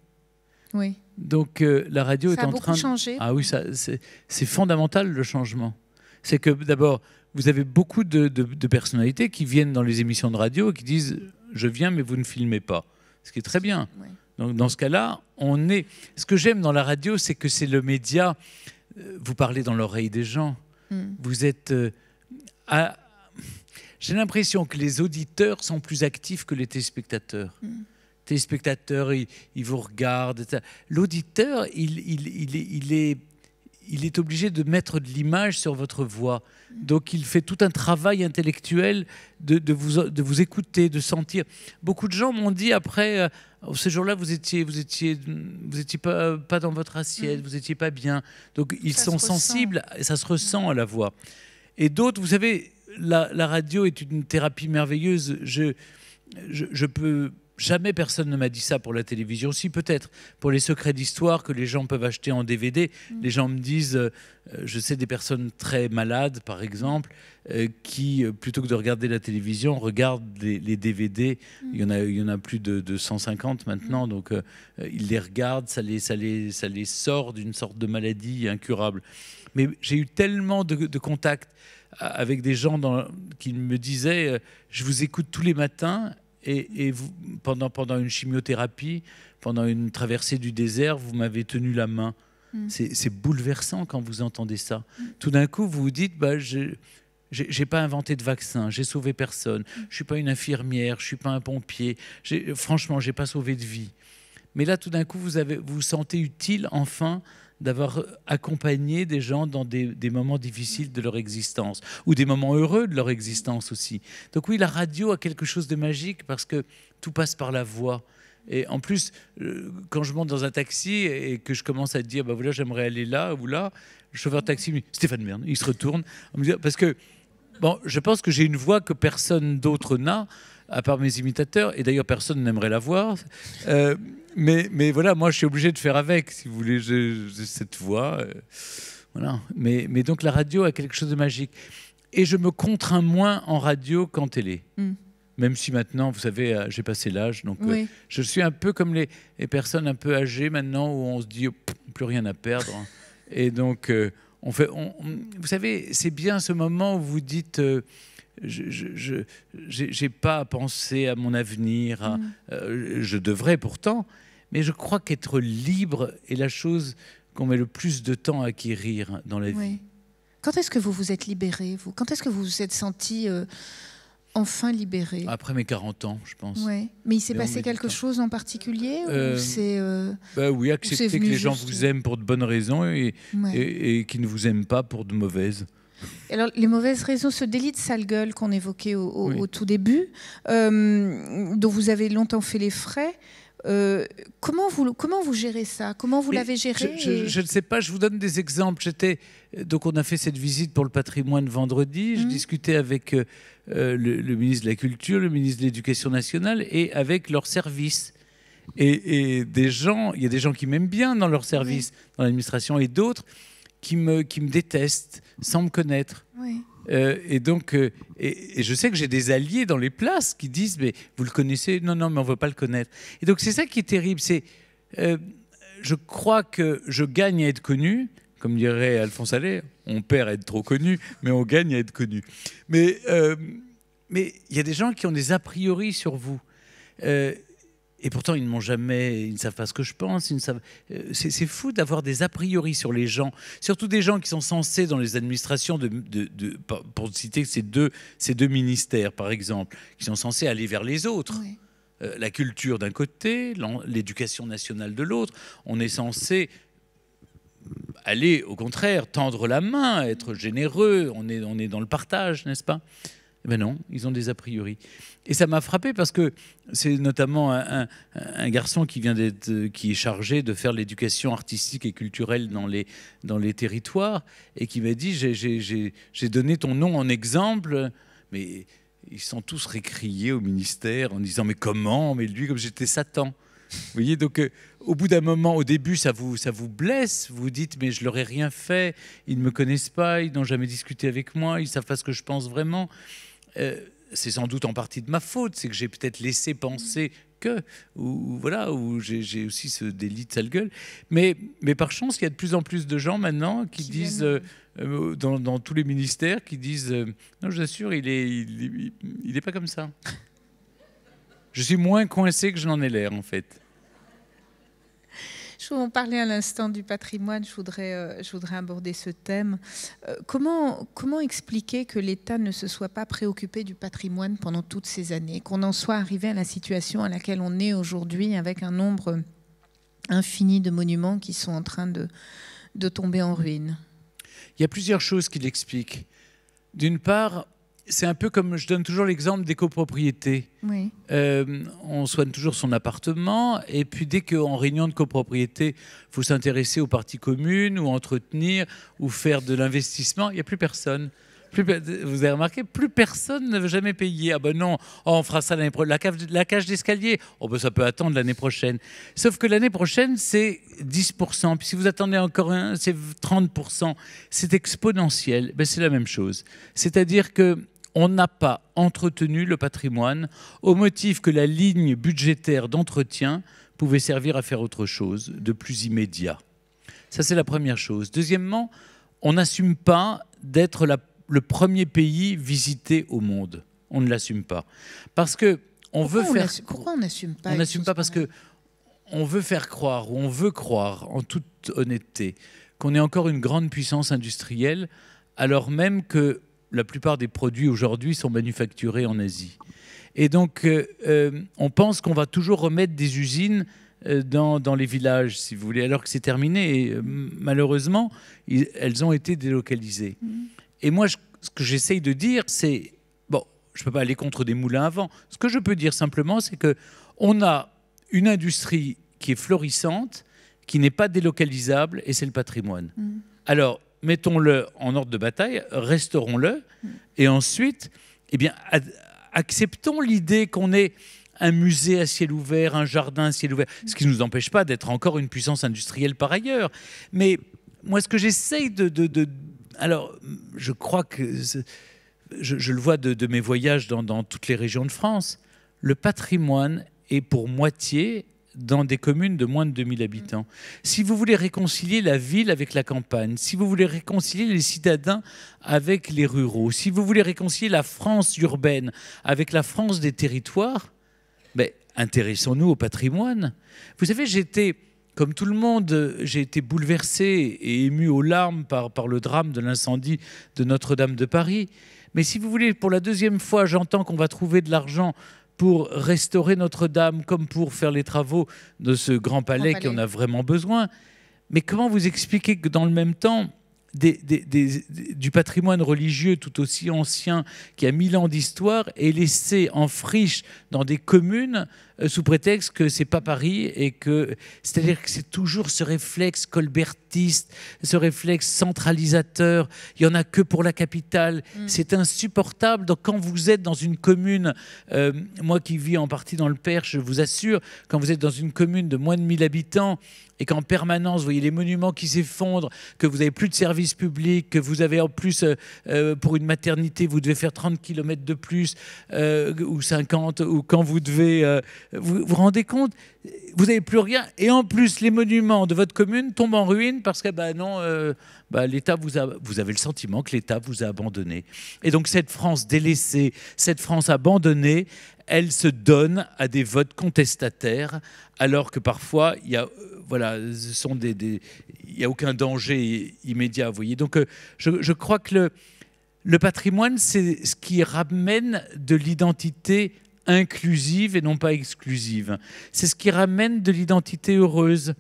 Oui. Donc euh, la radio est en train de changer. Ah oui, c'est fondamental le changement. C'est que d'abord, vous avez beaucoup de, personnalités qui viennent dans les émissions de radio et qui disent je viens mais vous ne filmez pas, ce qui est très bien. Donc dans ce cas-là, on est. Ce que j'aime dans la radio, c'est que c'est le média. Euh, vous parlez dans l'oreille des gens. Hmm. Vous êtes euh, j'ai l'impression que les auditeurs sont plus actifs que les téléspectateurs. Les hmm. téléspectateurs, ils, vous regardent. L'auditeur, il, il, il, est, il est obligé de mettre de l'image sur votre voix. Hmm. Donc il fait tout un travail intellectuel de, vous, de vous écouter, de sentir. Beaucoup de gens m'ont dit après, euh, oh, ce jour-là, vous étiez, vous étiez, vous étiez pas, dans votre assiette, hmm. vous n'étiez pas bien. Donc ils sont sensibles, ça se ressent à la voix. Et d'autres, vous savez, la, radio est une thérapie merveilleuse. Je, je, peux Jamais personne ne m'a dit ça pour la télévision. Si, peut-être. Pour les secrets d'histoire que les gens peuvent acheter en DVD, mm. les gens me disent euh, je sais des personnes très malades, par exemple, euh, qui, euh, plutôt que de regarder la télévision, regardent les, DVD. Mm. Il, y en a, il y en a plus de, 150 maintenant. Mm. Donc, ils les regardent, ça les, ça ça les sort d'une sorte de maladie incurable. Mais j'ai eu tellement de contacts avec des gens qui me disaient euh, Je vous écoute tous les matins et, pendant, une chimiothérapie, pendant une traversée du désert, vous m'avez tenu la main. Mm. C'est bouleversant quand vous entendez ça. Mm. Tout d'un coup, vous vous dites bah, Je n'ai pas inventé de vaccin, j'ai sauvé personne, mm. je ne suis pas une infirmière, je ne suis pas un pompier, franchement, je n'ai pas sauvé de vie. Mais là, tout d'un coup, vous avez, vous, vous sentez utile enfin d'avoir accompagné des gens dans des, moments difficiles de leur existence, ou des moments heureux de leur existence aussi. Donc oui, la radio a quelque chose de magique parce que tout passe par la voix. Et en plus, euh, quand je monte dans un taxi et que je commence à dire, bah voilà, j'aimerais aller là ou là, le chauffeur de taxi Stéphane merne il se retourne, parce que, bon, je pense que j'ai une voix que personne d'autre n'a à part mes imitateurs, et d'ailleurs personne n'aimerait la voir. Euh, mais, mais voilà, moi je suis obligé de faire avec, si vous voulez, j'ai cette voix. Euh, voilà. Mais, donc la radio a quelque chose de magique. Et je me contrains moins en radio qu'en télé. Hmm. Même si maintenant, vous savez, euh, j'ai passé l'âge, donc je suis un peu comme les, personnes un peu âgées maintenant, où on se dit oh, plus rien à perdre. et donc, on fait, vous savez, c'est bien ce moment où vous dites je n'ai pas à pensé à mon avenir. Mm. Euh, je devrais pourtant, mais je crois qu'être libre est la chose qu'on met le plus de temps à acquérir dans la vie. Quand est-ce que vous vous êtes libéré, vous Quand est-ce que vous vous êtes senti euh, enfin libéré Après mes 40 ans, je pense. Mais il s'est passé quelque chose en particulier euh, euh bah Oui, accepter que les gens vous aiment pour de bonnes raisons et, et qu'ils ne vous aiment pas pour de mauvaises. Alors, les mauvaises raisons, ce délit de sale gueule qu'on évoquait au, tout début, euh, dont vous avez longtemps fait les frais, euh, comment, vous, comment vous gérez ça Comment vous l'avez géré je, ne sais pas, je vous donne des exemples. J'étais, donc on a fait cette visite pour le patrimoine vendredi. Je mhm. discutais avec euh, le, ministre de la Culture, le ministre de l'Éducation nationale et avec leurs services. Et, des gens, il y a des gens qui m'aiment bien dans leur service, dans l'administration et d'autres qui me, qui me détestent sans me connaître. Euh, et donc, euh, et, je sais que j'ai des alliés dans les places qui disent, mais vous le connaissez Non, non, mais on ne veut pas le connaître. Et donc, c'est ça qui est terrible. C'est, euh, je crois que je gagne à être connu, comme dirait Alphonse Allais, on perd à être trop connu, mais on gagne à être connu. Mais mais il y a des gens qui ont des a priori sur vous. Et pourtant, ils ne m'ont jamais, ils ne savent pas ce que je pense. Ils savent... Euh, c'est, fou d'avoir des a priori sur les gens, surtout des gens qui sont censés dans les administrations pour citer ces deux, ministères par exemple, qui sont censés aller vers les autres. Euh, la culture d'un côté, l'éducation nationale de l'autre. On est censé aller, au contraire, tendre la main, être généreux. on est dans le partage, n'est-ce pas ben non, ils ont des a priori. Et ça m'a frappé parce que c'est notamment un, garçon qui vient d'être, euh, qui est chargé de faire l'éducation artistique et culturelle dans les, dans les territoires et qui m'a dit j'ai donné ton nom en exemple, mais ils sont tous récriés au ministère en disant mais comment Mais lui, comme j'étais Satan. Vous voyez, donc euh, au bout d'un moment, au début, ça vous, ça vous blesse. Vous dites, mais je leur ai rien fait. Ils ne me connaissent pas. Ils n'ont jamais discuté avec moi. Ils savent pas ce que je pense vraiment. Euh, c'est sans doute en partie de ma faute, c'est que j'ai peut-être laissé penser que, ou, voilà, ou j'ai aussi ce délit de sale gueule. Mais, par chance, il y a de plus en plus de gens maintenant qui, disent, euh, euh, dans, tous les ministères, qui disent Non, je vous assure, il n'est pas comme ça. je suis moins coincé que je n'en ai l'air, en fait. Je vous en parlais à l'instant du patrimoine, je voudrais, euh, aborder ce thème. Euh, comment, expliquer que l'État ne se soit pas préoccupé du patrimoine pendant toutes ces années, qu'on en soit arrivé à la situation à laquelle on est aujourd'hui avec un nombre infini de monuments qui sont en train de, de tomber en ruine Il y a plusieurs choses qui l'expliquent. D'une part, c'est un peu comme je donne toujours l'exemple des copropriétés. Euh, on soigne toujours son appartement, et puis dès qu'en réunion de copropriété, il faut s'intéresser aux parties communes, ou entretenir, ou faire de l'investissement, il n'y a plus personne. Plus, vous avez remarqué, plus personne ne veut jamais payer. Ah ben non, oh, on fera ça l'année prochaine. La, cage d'escalier, oh ben ça peut attendre l'année prochaine. Sauf que l'année prochaine, c'est 10%. Puis si vous attendez encore un, c'est 30%. C'est exponentiel. Ben, c'est la même chose. C'est-à-dire que on n'a pas entretenu le patrimoine au motif que la ligne budgétaire d'entretien pouvait servir à faire autre chose de plus immédiat. Ça, c'est la première chose. Deuxièmement, on n'assume pas d'être le premier pays visité au monde. On ne l'assume pas. Parce que on veut on faire. on n'assume pas On n'assume pas parce que on veut faire croire, ou on veut croire, en toute honnêteté, qu'on est encore une grande puissance industrielle, alors même que la plupart des produits aujourd'hui sont manufacturés en Asie. Et donc, euh, euh, on pense qu'on va toujours remettre des usines euh, dans, les villages, si vous voulez, alors que c'est terminé. malheureusement, elles ont été délocalisées. Mm. Et moi, ce que j'essaye de dire, c'est bon, je ne peux pas aller contre des moulins à vent. Ce que je peux dire simplement, c'est que on a une industrie qui est florissante, qui n'est pas délocalisable, et c'est le patrimoine. Mm. Alors, mettons-le en ordre de bataille, restaurons-le, et ensuite, eh bien, acceptons l'idée qu'on ait un musée à ciel ouvert, un jardin à ciel ouvert, ce qui ne nous empêche pas d'être encore une puissance industrielle par ailleurs. Mais moi, ce que j'essaye de, Alors, je crois que... Je, le vois de, mes voyages dans toutes les régions de France, le patrimoine est pour moitié dans des communes de moins de 2000 habitants. Si vous voulez réconcilier la ville avec la campagne, si vous voulez réconcilier les citadins avec les ruraux, si vous voulez réconcilier la France urbaine avec la France des territoires, ben, intéressons-nous au patrimoine. Vous savez, j'étais, comme tout le monde, j'ai été bouleversé et ému aux larmes par, par le drame de l'incendie de Notre-Dame de Paris. Mais si vous voulez, pour la deuxième fois, j'entends qu'on va trouver de l'argent pour restaurer Notre-Dame, comme pour faire les travaux de ce grand palais, qui en a vraiment besoin. Mais comment vous expliquez que dans le même temps, du patrimoine religieux tout aussi ancien qui a mille ans d'histoire est laissé en friche dans des communes euh, sous prétexte que c'est pas Paris et que c'est-à-dire que c'est toujours ce réflexe colbertiste, ce réflexe centralisateur. Il y en a que pour la capitale. Mm. C'est insupportable. Donc quand vous êtes dans une commune, euh, moi qui vis en partie dans le Perche, je vous assure, quand vous êtes dans une commune de moins de 1000 habitants et qu'en permanence, vous voyez les monuments qui s'effondrent, que vous n'avez plus de services publics, que vous avez en plus, euh, euh, pour une maternité, vous devez faire 30 km de plus, euh, ou 50, ou quand vous devez... vous vous rendez compte Vous n'avez plus rien. Et en plus, les monuments de votre commune tombent en ruine parce que ben non, bah, l'État vous Vous avez le sentiment que l'État vous a abandonné. Et donc cette France délaissée, cette France abandonnée, elle se donne à des votes contestataires, alors que parfois, il y a voilà, ce sont des, il n'y a aucun danger immédiat, vous voyez. Donc, euh, je, crois que le patrimoine, c'est ce qui ramène de l'identité inclusive et non pas exclusive. C'est ce qui ramène de l'identité heureuse,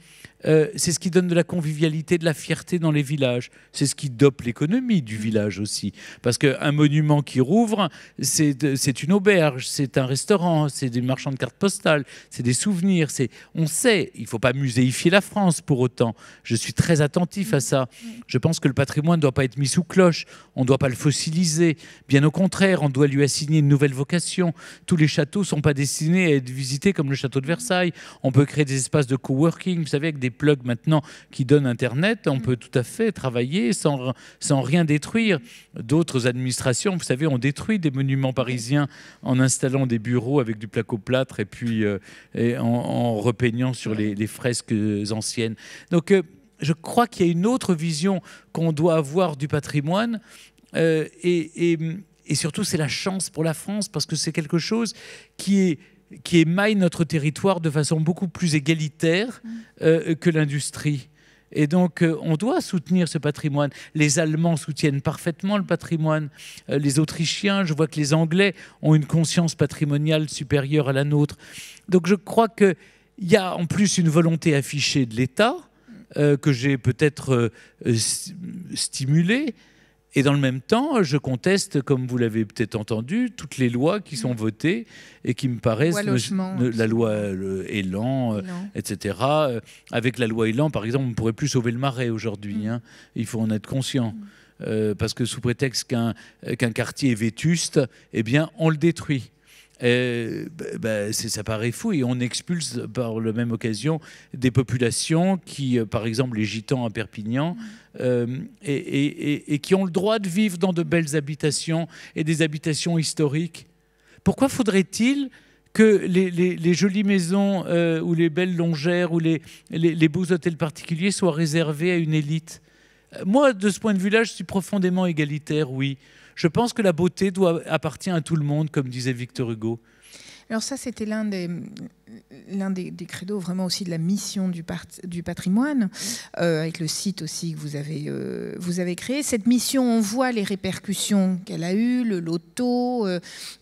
euh, c'est ce qui donne de la convivialité, de la fierté dans les villages. C'est ce qui dope l'économie du village aussi. Parce qu'un monument qui rouvre, c'est une auberge, c'est un restaurant, c'est des marchands de cartes postales, c'est des souvenirs. On sait, il ne faut pas muséifier la France pour autant. Je suis très attentif à ça. Je pense que le patrimoine ne doit pas être mis sous cloche, on ne doit pas le fossiliser. Bien au contraire, on doit lui assigner une nouvelle vocation. Tous les châteaux ne sont pas destinés à être visités comme le château de Versailles. On peut créer des espaces de coworking, vous savez, avec des plugs maintenant qui donnent Internet, on mm. peut tout à fait travailler sans, sans rien détruire. D'autres administrations, vous savez, ont détruit des monuments parisiens en installant des bureaux avec du placo-plâtre et puis euh, et en, repeignant sur les, fresques anciennes. Donc, euh, je crois qu'il y a une autre vision qu'on doit avoir du patrimoine. Euh, et, et, et surtout, c'est la chance pour la France parce que c'est quelque chose qui est qui émaille notre territoire de façon beaucoup plus égalitaire mm. euh, que l'industrie. Et donc, euh, on doit soutenir ce patrimoine. Les Allemands soutiennent parfaitement le patrimoine. Euh, les Autrichiens, je vois que les Anglais ont une conscience patrimoniale supérieure à la nôtre. Donc, je crois qu'il y a en plus une volonté affichée de l'État que j'ai peut-être stimulée et dans le même temps, je conteste, comme vous l'avez peut-être entendu, toutes les lois qui sont mm. votées et qui me paraissent euh, la loi Elan, euh, euh, etc. Avec la loi Elan, par exemple, on ne pourrait plus sauver le marais aujourd'hui. Mm. Hein. Il faut en être conscient. Mm. parce que sous prétexte qu'un quartier est vétuste, eh bien, on le détruit. Eh, ben, ça paraît fou. Et on expulse par la même occasion des populations qui, euh, par exemple les gitans à Perpignan, mm. euh, et, qui ont le droit de vivre dans de belles habitations et des habitations historiques. Pourquoi faudrait-il que les, jolies maisons euh, ou les belles longères ou les, beaux hôtels particuliers soient réservés à une élite. Moi, de ce point de vue-là, je suis profondément égalitaire, oui. Je pense que la beauté doit appartient à tout le monde, comme disait Victor Hugo. Alors ça, c'était l'un des, l'un des, credos vraiment aussi de la mission du, du patrimoine, euh, avec le site aussi que vous avez, euh, vous avez créé. Cette mission, on voit les répercussions qu'elle a eues, le loto, euh,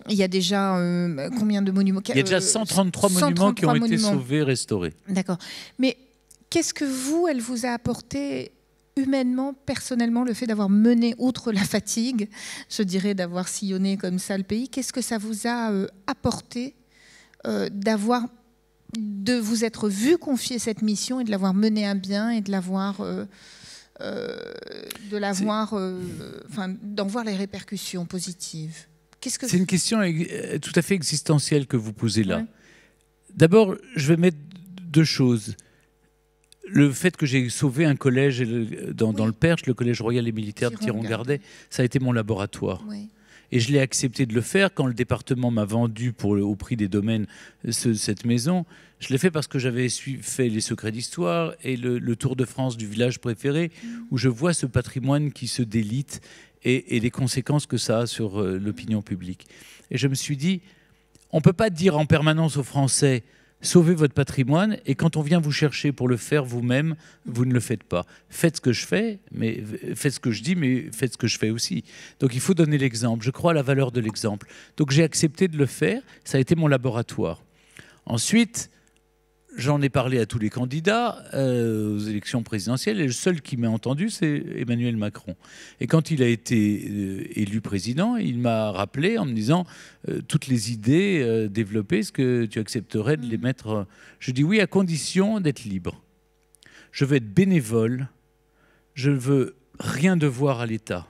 il y a déjà combien de monuments Il y a déjà 133, monuments qui ont été sauvés, restaurés. D'accord. Mais qu'est-ce que vous, elle vous a apporté humainement, personnellement, le fait d'avoir mené, outre la fatigue, je dirais d'avoir sillonné comme ça le pays, qu'est-ce que ça vous a euh, apporté euh, d'avoir de vous être vu confier cette mission et de l'avoir menée à bien et de l'avoir euh, de l'avoir, d'en voir les répercussions positives. Qu'est-ce que c'est une question tout à fait existentielle que vous posez là. D'abord, je vais mettre deux choses le fait que j'ai sauvé un collège euh, dans, le Perche, le collège royal et militaire de Tiron-Gardet, ça a été mon laboratoire. Et je l'ai accepté de le faire quand le département m'a vendu pour au prix des domaines cette maison. Je l'ai fait parce que j'avais fait les secrets d'histoire et le, tour de France du village préféré, mm. où je vois ce patrimoine qui se délite et, et les conséquences que ça a sur euh, l'opinion publique. Et je me suis dit, on ne peut pas dire en permanence aux Français Sauvez votre patrimoine et quand on vient vous chercher pour le faire vous-même, vous ne le faites pas. Faites ce que je fais, mais faites ce que je dis, mais faites ce que je fais aussi. Donc il faut donner l'exemple. Je crois à la valeur de l'exemple. Donc j'ai accepté de le faire. Ça a été mon laboratoire. Ensuite, J'en ai parlé à tous les candidats euh, aux élections présidentielles et le seul qui m'a entendu, c'est Emmanuel Macron. Et quand il a été euh, élu président, il m'a rappelé en me disant euh, toutes les idées développées, est-ce que tu accepterais de les mm. mettre Je dis oui, à condition d'être libre. Je veux être bénévole. Je ne veux rien devoir à l'État.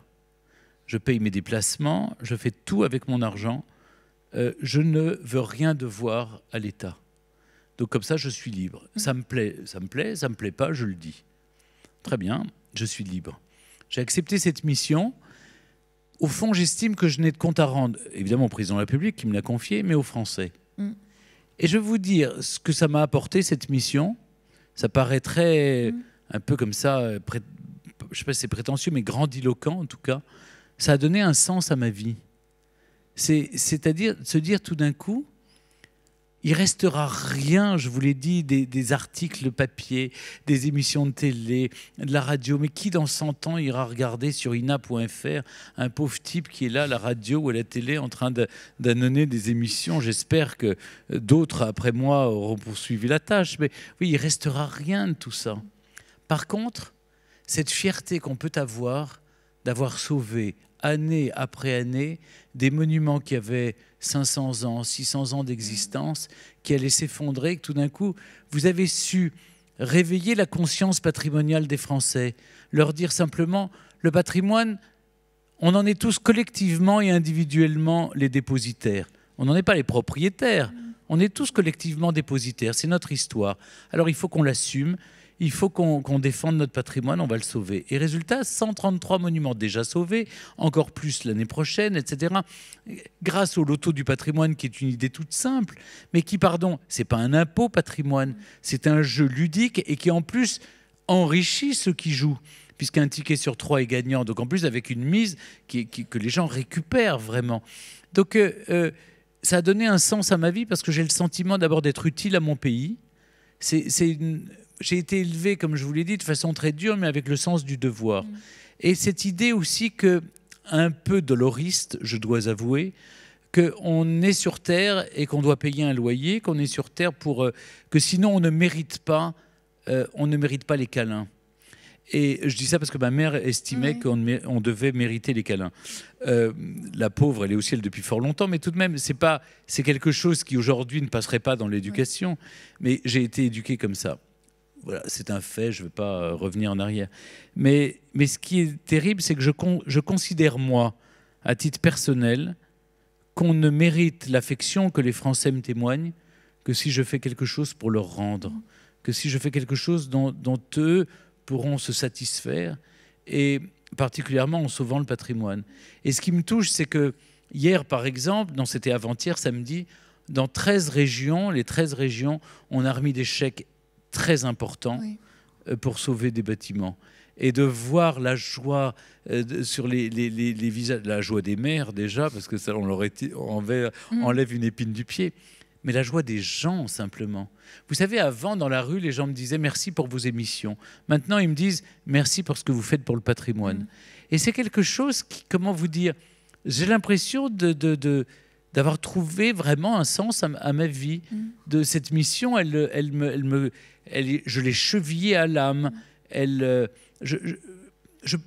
Je paye mes déplacements. Je fais tout avec mon argent. je ne veux rien devoir à l'État. Donc comme ça, je suis libre. Ça me plaît, ça me plaît, ça me plaît pas, je le dis. Très bien, je suis libre. J'ai accepté cette mission. Au fond, j'estime que je n'ai de compte à rendre, évidemment au président de la République qui me l'a confié, mais aux Français. Mm. Et je vais vous dire ce que ça m'a apporté, cette mission. Ça paraîtrait mm. un peu comme ça, je ne sais pas si c'est prétentieux, mais grandiloquent en tout cas. Ça a donné un sens à ma vie. C'est-à-dire se dire tout d'un coup, il restera rien, je vous l'ai dit, des, articles articles papier, des émissions de télé, de la radio. Mais qui, dans 100 ans, ira regarder sur ina.fr un pauvre type qui est là la radio ou la télé en train d'annoncer des émissions J'espère que d'autres, après moi, auront poursuivi la tâche. Mais oui, il restera rien de tout ça. Par contre, cette fierté qu'on peut avoir d'avoir sauvé année après année des monuments qui avaient 500 ans, 600 ans d'existence qui allait s'effondrer, que tout d'un coup, vous avez su réveiller la conscience patrimoniale des Français, leur dire simplement, le patrimoine, on en est tous collectivement et individuellement les dépositaires. On n'en est pas les propriétaires. On est tous collectivement dépositaires. C'est notre histoire. Alors il faut qu'on l'assume il faut qu'on défende notre patrimoine, on va le sauver. Et résultat, 133 monuments déjà sauvés, encore plus l'année prochaine, etc. Grâce au loto du patrimoine, qui est une idée toute simple, mais qui, pardon, c'est pas un impôt patrimoine, c'est un jeu ludique et qui en plus enrichit ceux qui jouent puisqu'un ticket sur trois est gagnant. Donc en plus avec une mise que les gens récupèrent vraiment. Donc euh, euh, ça a donné un sens à ma vie parce que j'ai le sentiment d'abord d'être utile à mon pays. C'est une j'ai été élevé, comme je vous l'ai dit, de façon très dure, mais avec le sens du devoir. Mm. Et cette idée aussi que, un peu doloriste, je dois avouer, qu'on est sur Terre et qu'on doit payer un loyer, qu'on est sur Terre pour euh, que sinon on ne mérite pas, euh, on ne mérite pas les câlins. Et je dis ça parce que ma mère estimait qu'on on devait mériter les câlins. Euh, la pauvre, elle est au ciel depuis fort longtemps, mais tout de même, c'est pas, c'est quelque chose qui aujourd'hui ne passerait pas dans l'éducation. Mais j'ai été éduqué comme ça c'est un fait, je ne vais pas euh, revenir en arrière. Mais, mais ce qui est terrible, c'est que je, je considère, moi, à titre personnel, qu'on ne mérite l'affection que les Français me témoignent que si je fais quelque chose pour leur rendre, que si je fais quelque chose dont, dont eux pourront se satisfaire, et particulièrement en sauvant le patrimoine. Et ce qui me touche, c'est que hier, par exemple, dans c'était avant-hier, samedi, dans 13 régions, les 13 régions, on a remis des chèques très important euh, pour sauver des bâtiments. Et de voir la joie euh, sur les, les, les, visages, la joie des mères déjà, parce que ça, on leur enlève, mm. enlève une épine du pied, mais la joie des gens simplement. Vous savez, avant, dans la rue, les gens me disaient merci pour vos émissions. Maintenant, ils me disent merci pour ce que vous faites pour le patrimoine. Mm. Et c'est quelque chose qui, comment vous dire, j'ai l'impression de, de d'avoir trouvé vraiment un sens à, ma vie, mm. de cette mission. Elle, elle elle je l'ai chevillée à l'âme. Elle, euh, je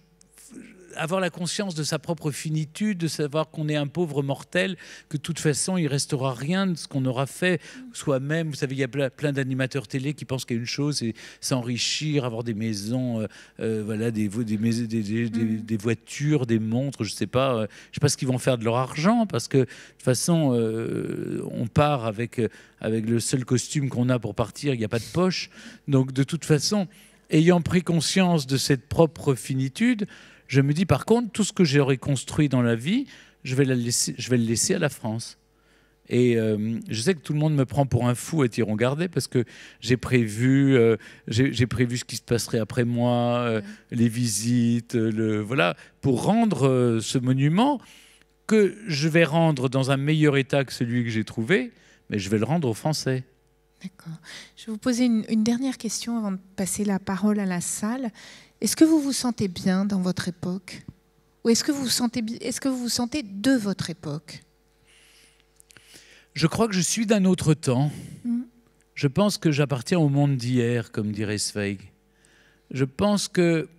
avoir la conscience de sa propre finitude, de savoir qu'on est un pauvre mortel, que de toute façon, il restera rien de ce qu'on aura fait soi-même. Vous savez, il y a plein d'animateurs télé qui pensent qu'il y a une chose, c'est s'enrichir, avoir des maisons, euh, euh, voilà, des, des, mm. des, voitures, des montres, je ne sais pas. Je euh, je sais pas ce qu'ils vont faire de leur argent, parce que de toute façon, on part avec, avec le seul costume qu'on a pour partir, il n'y a pas de poche. Donc, de toute façon, ayant pris conscience de cette propre finitude, je me dis par contre, tout ce que j'aurais construit dans la vie, je vais, le laisser à la France. Et euh, je sais que tout le monde me prend pour un fou à tiron gardé parce que j'ai prévu, euh, j'ai prévu ce qui se passerait après moi, euh, mm. les visites, le voilà, pour rendre ce monument que je vais rendre dans un meilleur état que celui que j'ai trouvé, mais je vais le rendre aux Français. D'accord. Je vais vous poser une, dernière question avant de passer la parole à la salle. Est-ce que vous vous sentez bien dans votre époque Ou est-ce que, vous vous sentez, est-ce que vous sentez de votre époque Je crois que je suis d'un autre temps. Mmh. Je pense que j'appartiens au monde d'hier, comme dirait Zweig. Je pense que,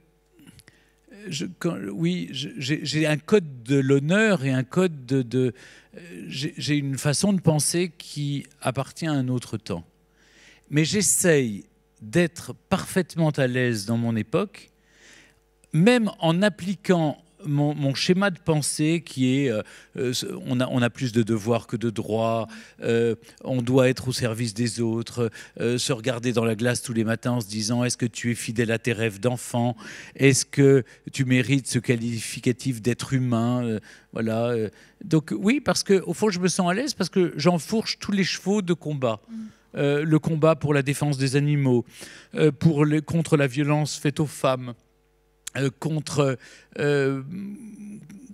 oui, j'ai un code de l'honneur et un code de... de euh, j'ai une façon de penser qui appartient à un autre temps. Mais j'essaye d'être parfaitement à l'aise dans mon époque même en appliquant mon, schéma de pensée qui est euh, euh, on, a, plus de devoirs que de droits, euh, on doit être au service des autres, se regarder dans la glace tous les matins en se disant est-ce que tu es fidèle à tes rêves d'enfant, est-ce que tu mérites ce qualificatif d'être humain, voilà. Donc oui, parce que au fond je me sens à l'aise parce que j'enfourche tous les chevaux de combat. Mm. le combat pour la défense des animaux, pour contre la violence faite aux femmes, euh, contre, euh,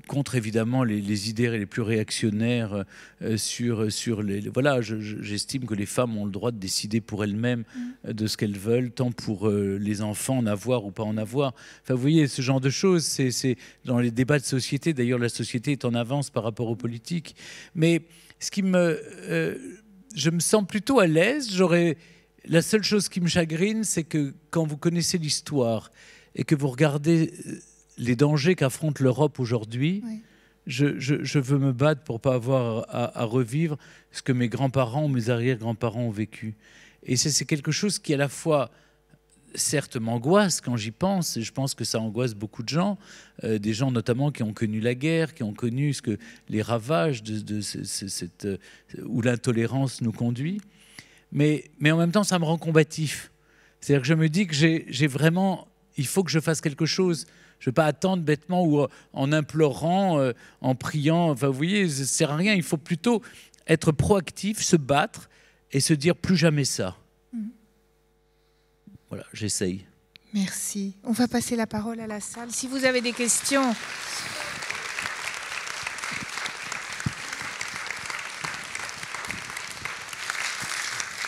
contre évidemment les, idées les plus réactionnaires euh, sur, sur les... Voilà, j'estime que les femmes ont le droit de décider pour elles-mêmes mm. de ce qu'elles veulent, tant pour les enfants en avoir ou pas en avoir. Enfin, vous voyez, ce genre de choses, c'est dans les débats de société. D'ailleurs, la société est en avance par rapport aux politiques. Mais ce qui me... je me sens plutôt à l'aise. J'aurais... La seule chose qui me chagrine, c'est que quand vous connaissez l'histoire, et que vous regardez euh, les dangers qu'affronte l'Europe aujourd'hui, je, veux me battre pour pas avoir à, revivre ce que mes grands-parents ou mes arrière-grands-parents ont vécu. Et c'est quelque chose qui à la fois certes m'angoisse quand j'y pense, et je pense que ça angoisse beaucoup de gens, euh, des gens notamment qui ont connu la guerre, qui ont connu ce que les ravages de, cette, euh, où l'intolérance nous conduit. Mais, mais en même temps, ça me rend combatif. C'est-à-dire que je me dis que j'ai vraiment il faut que je fasse quelque chose. Je ne vais pas attendre bêtement ou euh, en implorant, euh, en priant. Enfin, vous voyez, ça ne sert à rien. Il faut plutôt être proactif, se battre et se dire plus jamais ça. Mhm. Voilà, j'essaye. Merci. On va passer la parole à la salle. Si vous avez des questions.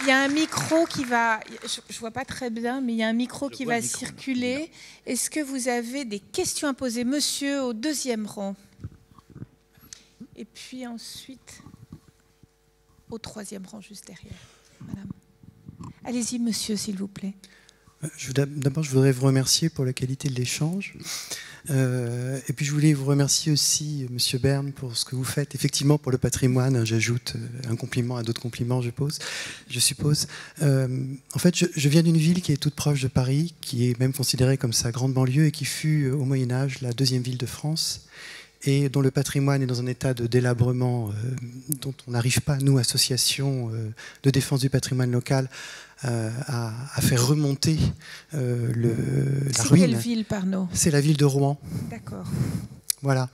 Il y a un micro qui va, je, vois pas très bien, mais il y un micro qui va circuler. Est-ce que vous avez des questions à poser, monsieur, au deuxième rang Et puis ensuite, au troisième rang, juste derrière. Madame. Allez-y, monsieur, s'il vous plaît. Euh, d'abord, je voudrais vous remercier pour la qualité de l'échange. Euh, et puis je voulais vous remercier aussi, Monsieur Bern, pour ce que vous faites. Effectivement, pour le patrimoine, j'ajoute euh, un compliment à d'autres compliments, je, pose, je suppose. Euh, en fait, je, viens d'une ville qui est toute proche de Paris, qui est même considérée comme sa grande banlieue et qui fut au Moyen Âge la deuxième ville de France et dont le patrimoine est dans un état de délabrement dont on n'arrive pas, nous, associations de défense du patrimoine local, euh, à, faire remonter euh, le, la ruine. C'est quelle ville, Parnot C'est la ville de Rouen. D'accord. Voilà,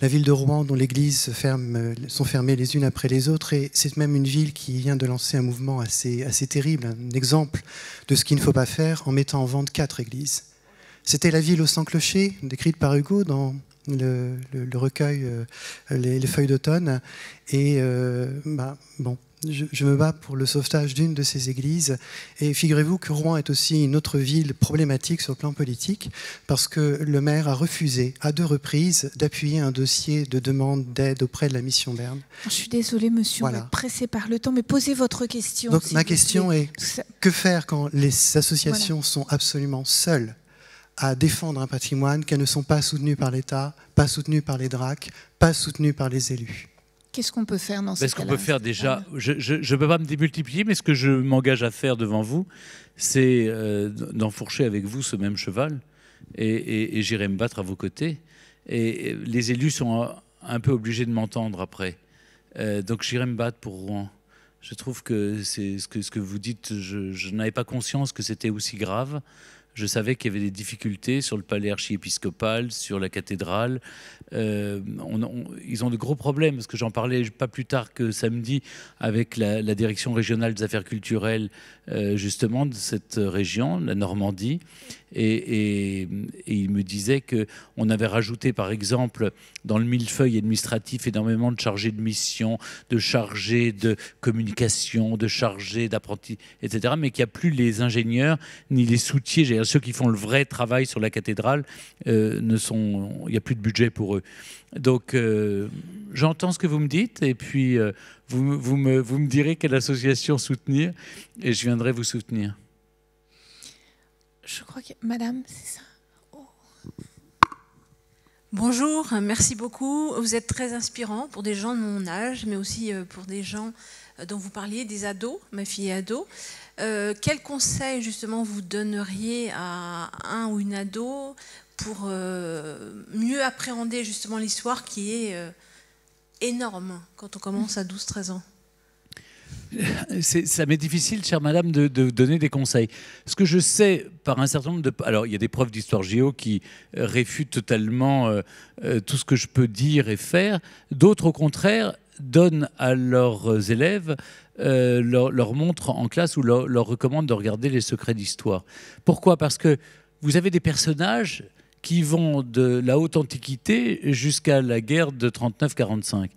la ville de Rouen dont l'église ferme, euh, sont fermées les unes après les autres et c'est même une ville qui vient de lancer un mouvement assez, assez terrible, un exemple de ce qu'il ne faut pas faire en mettant en vente quatre églises. C'était la ville aux 100 clochers, décrite par Hugo dans le, recueil les, feuilles d'automne. Et bah, bon, je, me bats pour le sauvetage d'une de ces églises. Et figurez-vous que Rouen est aussi une autre ville problématique sur le plan politique, parce que le maire a refusé à deux reprises d'appuyer un dossier de demande d'aide auprès de la mission Berne. Je suis désolée, monsieur, voilà. on pressé par le temps, mais posez votre question. Donc ma question est, que faire quand les associations sont absolument seules à défendre un patrimoine qu'elles ne sont pas soutenues par l'État, pas soutenues par les DRAC, pas soutenues par les élus qu'est-ce qu'on peut faire dans ce, cas-là ce qu'on peut faire déjà, je ne peux pas me démultiplier, mais ce que je m'engage à faire devant vous, c'est euh, d'enfourcher avec vous ce même cheval et, j'irai me battre à vos côtés. Et les élus sont un peu obligés de m'entendre après. Euh, donc j'irai me battre pour Rouen. Je trouve que c'est ce que, ce que vous dites, je n'avais pas conscience que c'était aussi grave je savais qu'il y avait des difficultés sur le palais archiépiscopal, sur la cathédrale. Euh, ils ont de gros problèmes, parce que j'en parlais pas plus tard que samedi avec la, direction régionale des affaires culturelles, euh, justement, de cette région, la Normandie. Et, il me disait qu'on avait rajouté, par exemple, dans le millefeuille administratif, énormément de chargés de mission, de chargés de communication, de chargés d'apprentis, etc. Mais qu'il n'y a plus les ingénieurs ni les soutiers, -dire ceux qui font le vrai travail sur la cathédrale, euh, ne sont, il n'y a plus de budget pour eux. Donc, euh, j'entends ce que vous me dites, et puis euh, vous me direz quelle association soutenir, et je viendrai vous soutenir je crois que Madame, c'est ça. Oh. Bonjour, merci beaucoup. Vous êtes très inspirant pour des gens de mon âge, mais aussi euh, pour des gens euh, dont vous parliez, des ados. Ma fille est ado. Euh, quel conseil justement vous donneriez à un ou une ado pour mieux appréhender justement l'histoire qui est énorme hein, quand on commence à 12-13 ans ça m'est difficile, chère madame, de, de, donner des conseils. Ce que je sais par un certain nombre de... Alors, il y a des preuves d'histoire géo qui euh, réfutent totalement euh, euh, tout ce que je peux dire et faire. D'autres, au contraire, donnent à leurs élèves, leur, leur, montrent en classe ou leur, leur recommandent de regarder les secrets d'histoire. Pourquoi Parce que vous avez des personnages qui vont de la haute antiquité jusqu'à la guerre de 39-45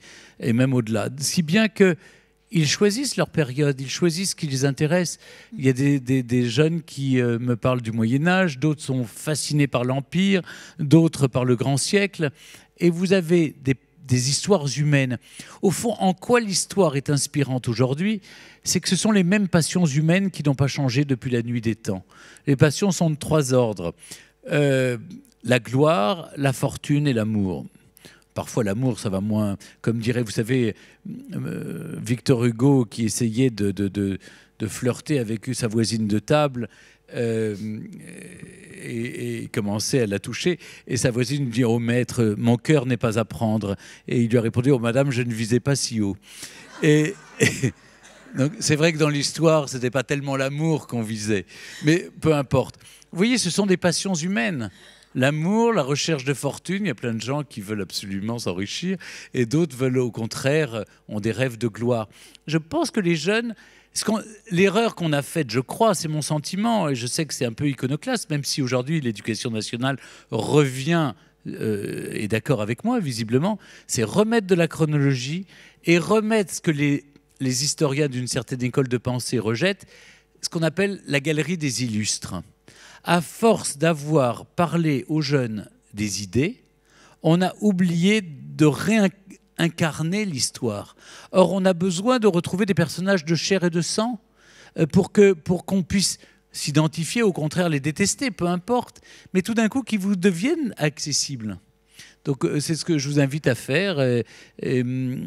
et même au-delà. Si bien que ils choisissent leur période, ils choisissent ce qui les intéresse. Il y a des, jeunes qui euh, me parlent du Moyen Âge, d'autres sont fascinés par l'Empire, d'autres par le grand siècle. Et vous avez des, histoires humaines. Au fond, en quoi l'histoire est inspirante aujourd'hui C'est que ce sont les mêmes passions humaines qui n'ont pas changé depuis la nuit des temps. Les passions sont de trois ordres. Euh, la gloire, la fortune et l'amour. Parfois, l'amour, ça va moins. Comme dirait, vous savez, euh, Victor Hugo qui essayait de, flirter avec sa voisine de table. Euh, et, et, commençait à la toucher. Et sa voisine lui dit Au oh, maître, mon cœur n'est pas à prendre. Et il lui a répondu Oh madame, je ne visais pas si haut. et, et c'est vrai que dans l'histoire, ce n'était pas tellement l'amour qu'on visait. Mais peu importe. Vous voyez, ce sont des passions humaines. L'amour, la recherche de fortune, il y a plein de gens qui veulent absolument s'enrichir et d'autres veulent au contraire, euh, ont des rêves de gloire. Je pense que les jeunes, L'erreur qu'on a faite, je crois, c'est mon sentiment, et je sais que c'est un peu iconoclaste, même si aujourd'hui l'éducation nationale revient, et euh, est d'accord avec moi visiblement, c'est remettre de la chronologie et remettre ce que les historiens d'une certaine école de pensée rejettent, ce qu'on appelle la galerie des illustres à force d'avoir parlé aux jeunes des idées, on a oublié de réincarner l'histoire. Or, on a besoin de retrouver des personnages de chair et de sang euh, pour qu'on pour puisse s'identifier, au contraire les détester, peu importe, mais tout d'un coup qui vous deviennent accessibles. Donc euh, c'est ce que je vous invite à faire. Euh, euh,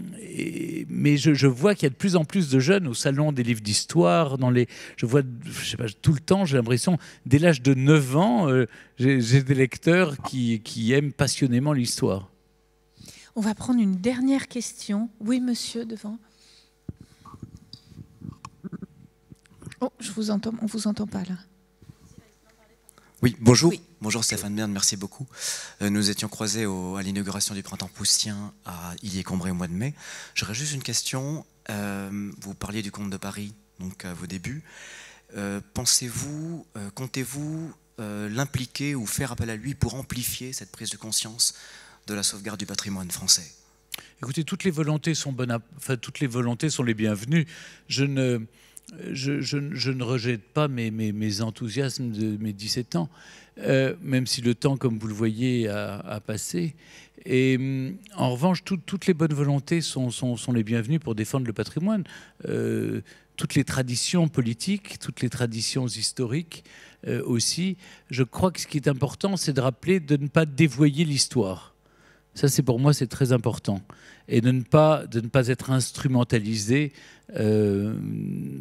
mais je, vois qu'il y a de plus en plus de jeunes au salon des livres d'histoire, dans les, je vois, tout le temps, j'ai l'impression, dès l'âge de 9 ans, j'ai des lecteurs qui, qui aiment passionnément l'histoire. On va prendre une dernière question. Oui, monsieur, devant. Oh, je vous entends, on vous entend pas là. Oui, bonjour. Bonjour Stéphane Bern, merci beaucoup. Euh, nous étions croisés à l'inauguration du printemps poussien à et combray au mois de mai. J'aurais juste une question. Euh, vous parliez du comte de Paris, donc à vos débuts. Euh, pensez-vous, comptez-vous l'impliquer ou faire appel à lui pour amplifier cette prise de conscience de la sauvegarde du patrimoine français Écoutez, toutes les volontés sont, bonnes, enfin, toutes les, volontés sont les bienvenues. Je ne je, ne rejette pas mes, enthousiasmes de mes 17 ans, euh, même si le temps, comme vous le voyez, a, passé. Et hum, en revanche, toutes les bonnes volontés sont, les bienvenues pour défendre le patrimoine. Euh, toutes les traditions politiques, toutes les traditions historiques euh, aussi. Je crois que ce qui est important, c'est de rappeler de ne pas dévoyer l'histoire. Ça, c'est pour moi, c'est très important et de ne pas, de ne pas être instrumentalisé euh,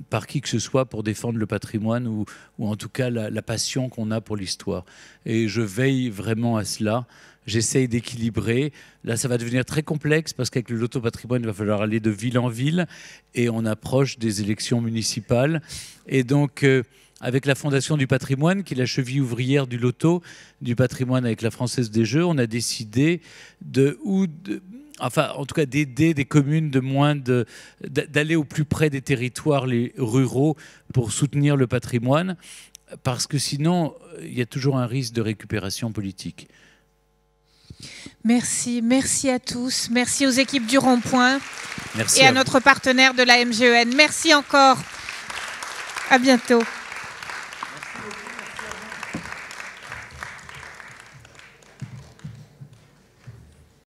par qui que ce soit pour défendre le patrimoine ou, ou en tout cas la, passion qu'on a pour l'histoire. Et je veille vraiment à cela. J'essaye d'équilibrer. Là, ça va devenir très complexe parce qu'avec le loto patrimoine, il va falloir aller de ville en ville et on approche des élections municipales. Et donc, euh, avec la Fondation du patrimoine, qui est la cheville ouvrière du loto, du patrimoine avec la Française des Jeux, on a décidé de enfin en tout cas d'aider des communes de moins de d'aller au plus près des territoires ruraux pour soutenir le patrimoine parce que sinon il y a toujours un risque de récupération politique. Merci, merci à tous, merci aux équipes du Rond-Point et à, notre partenaire de la MGEN. Merci encore. À bientôt.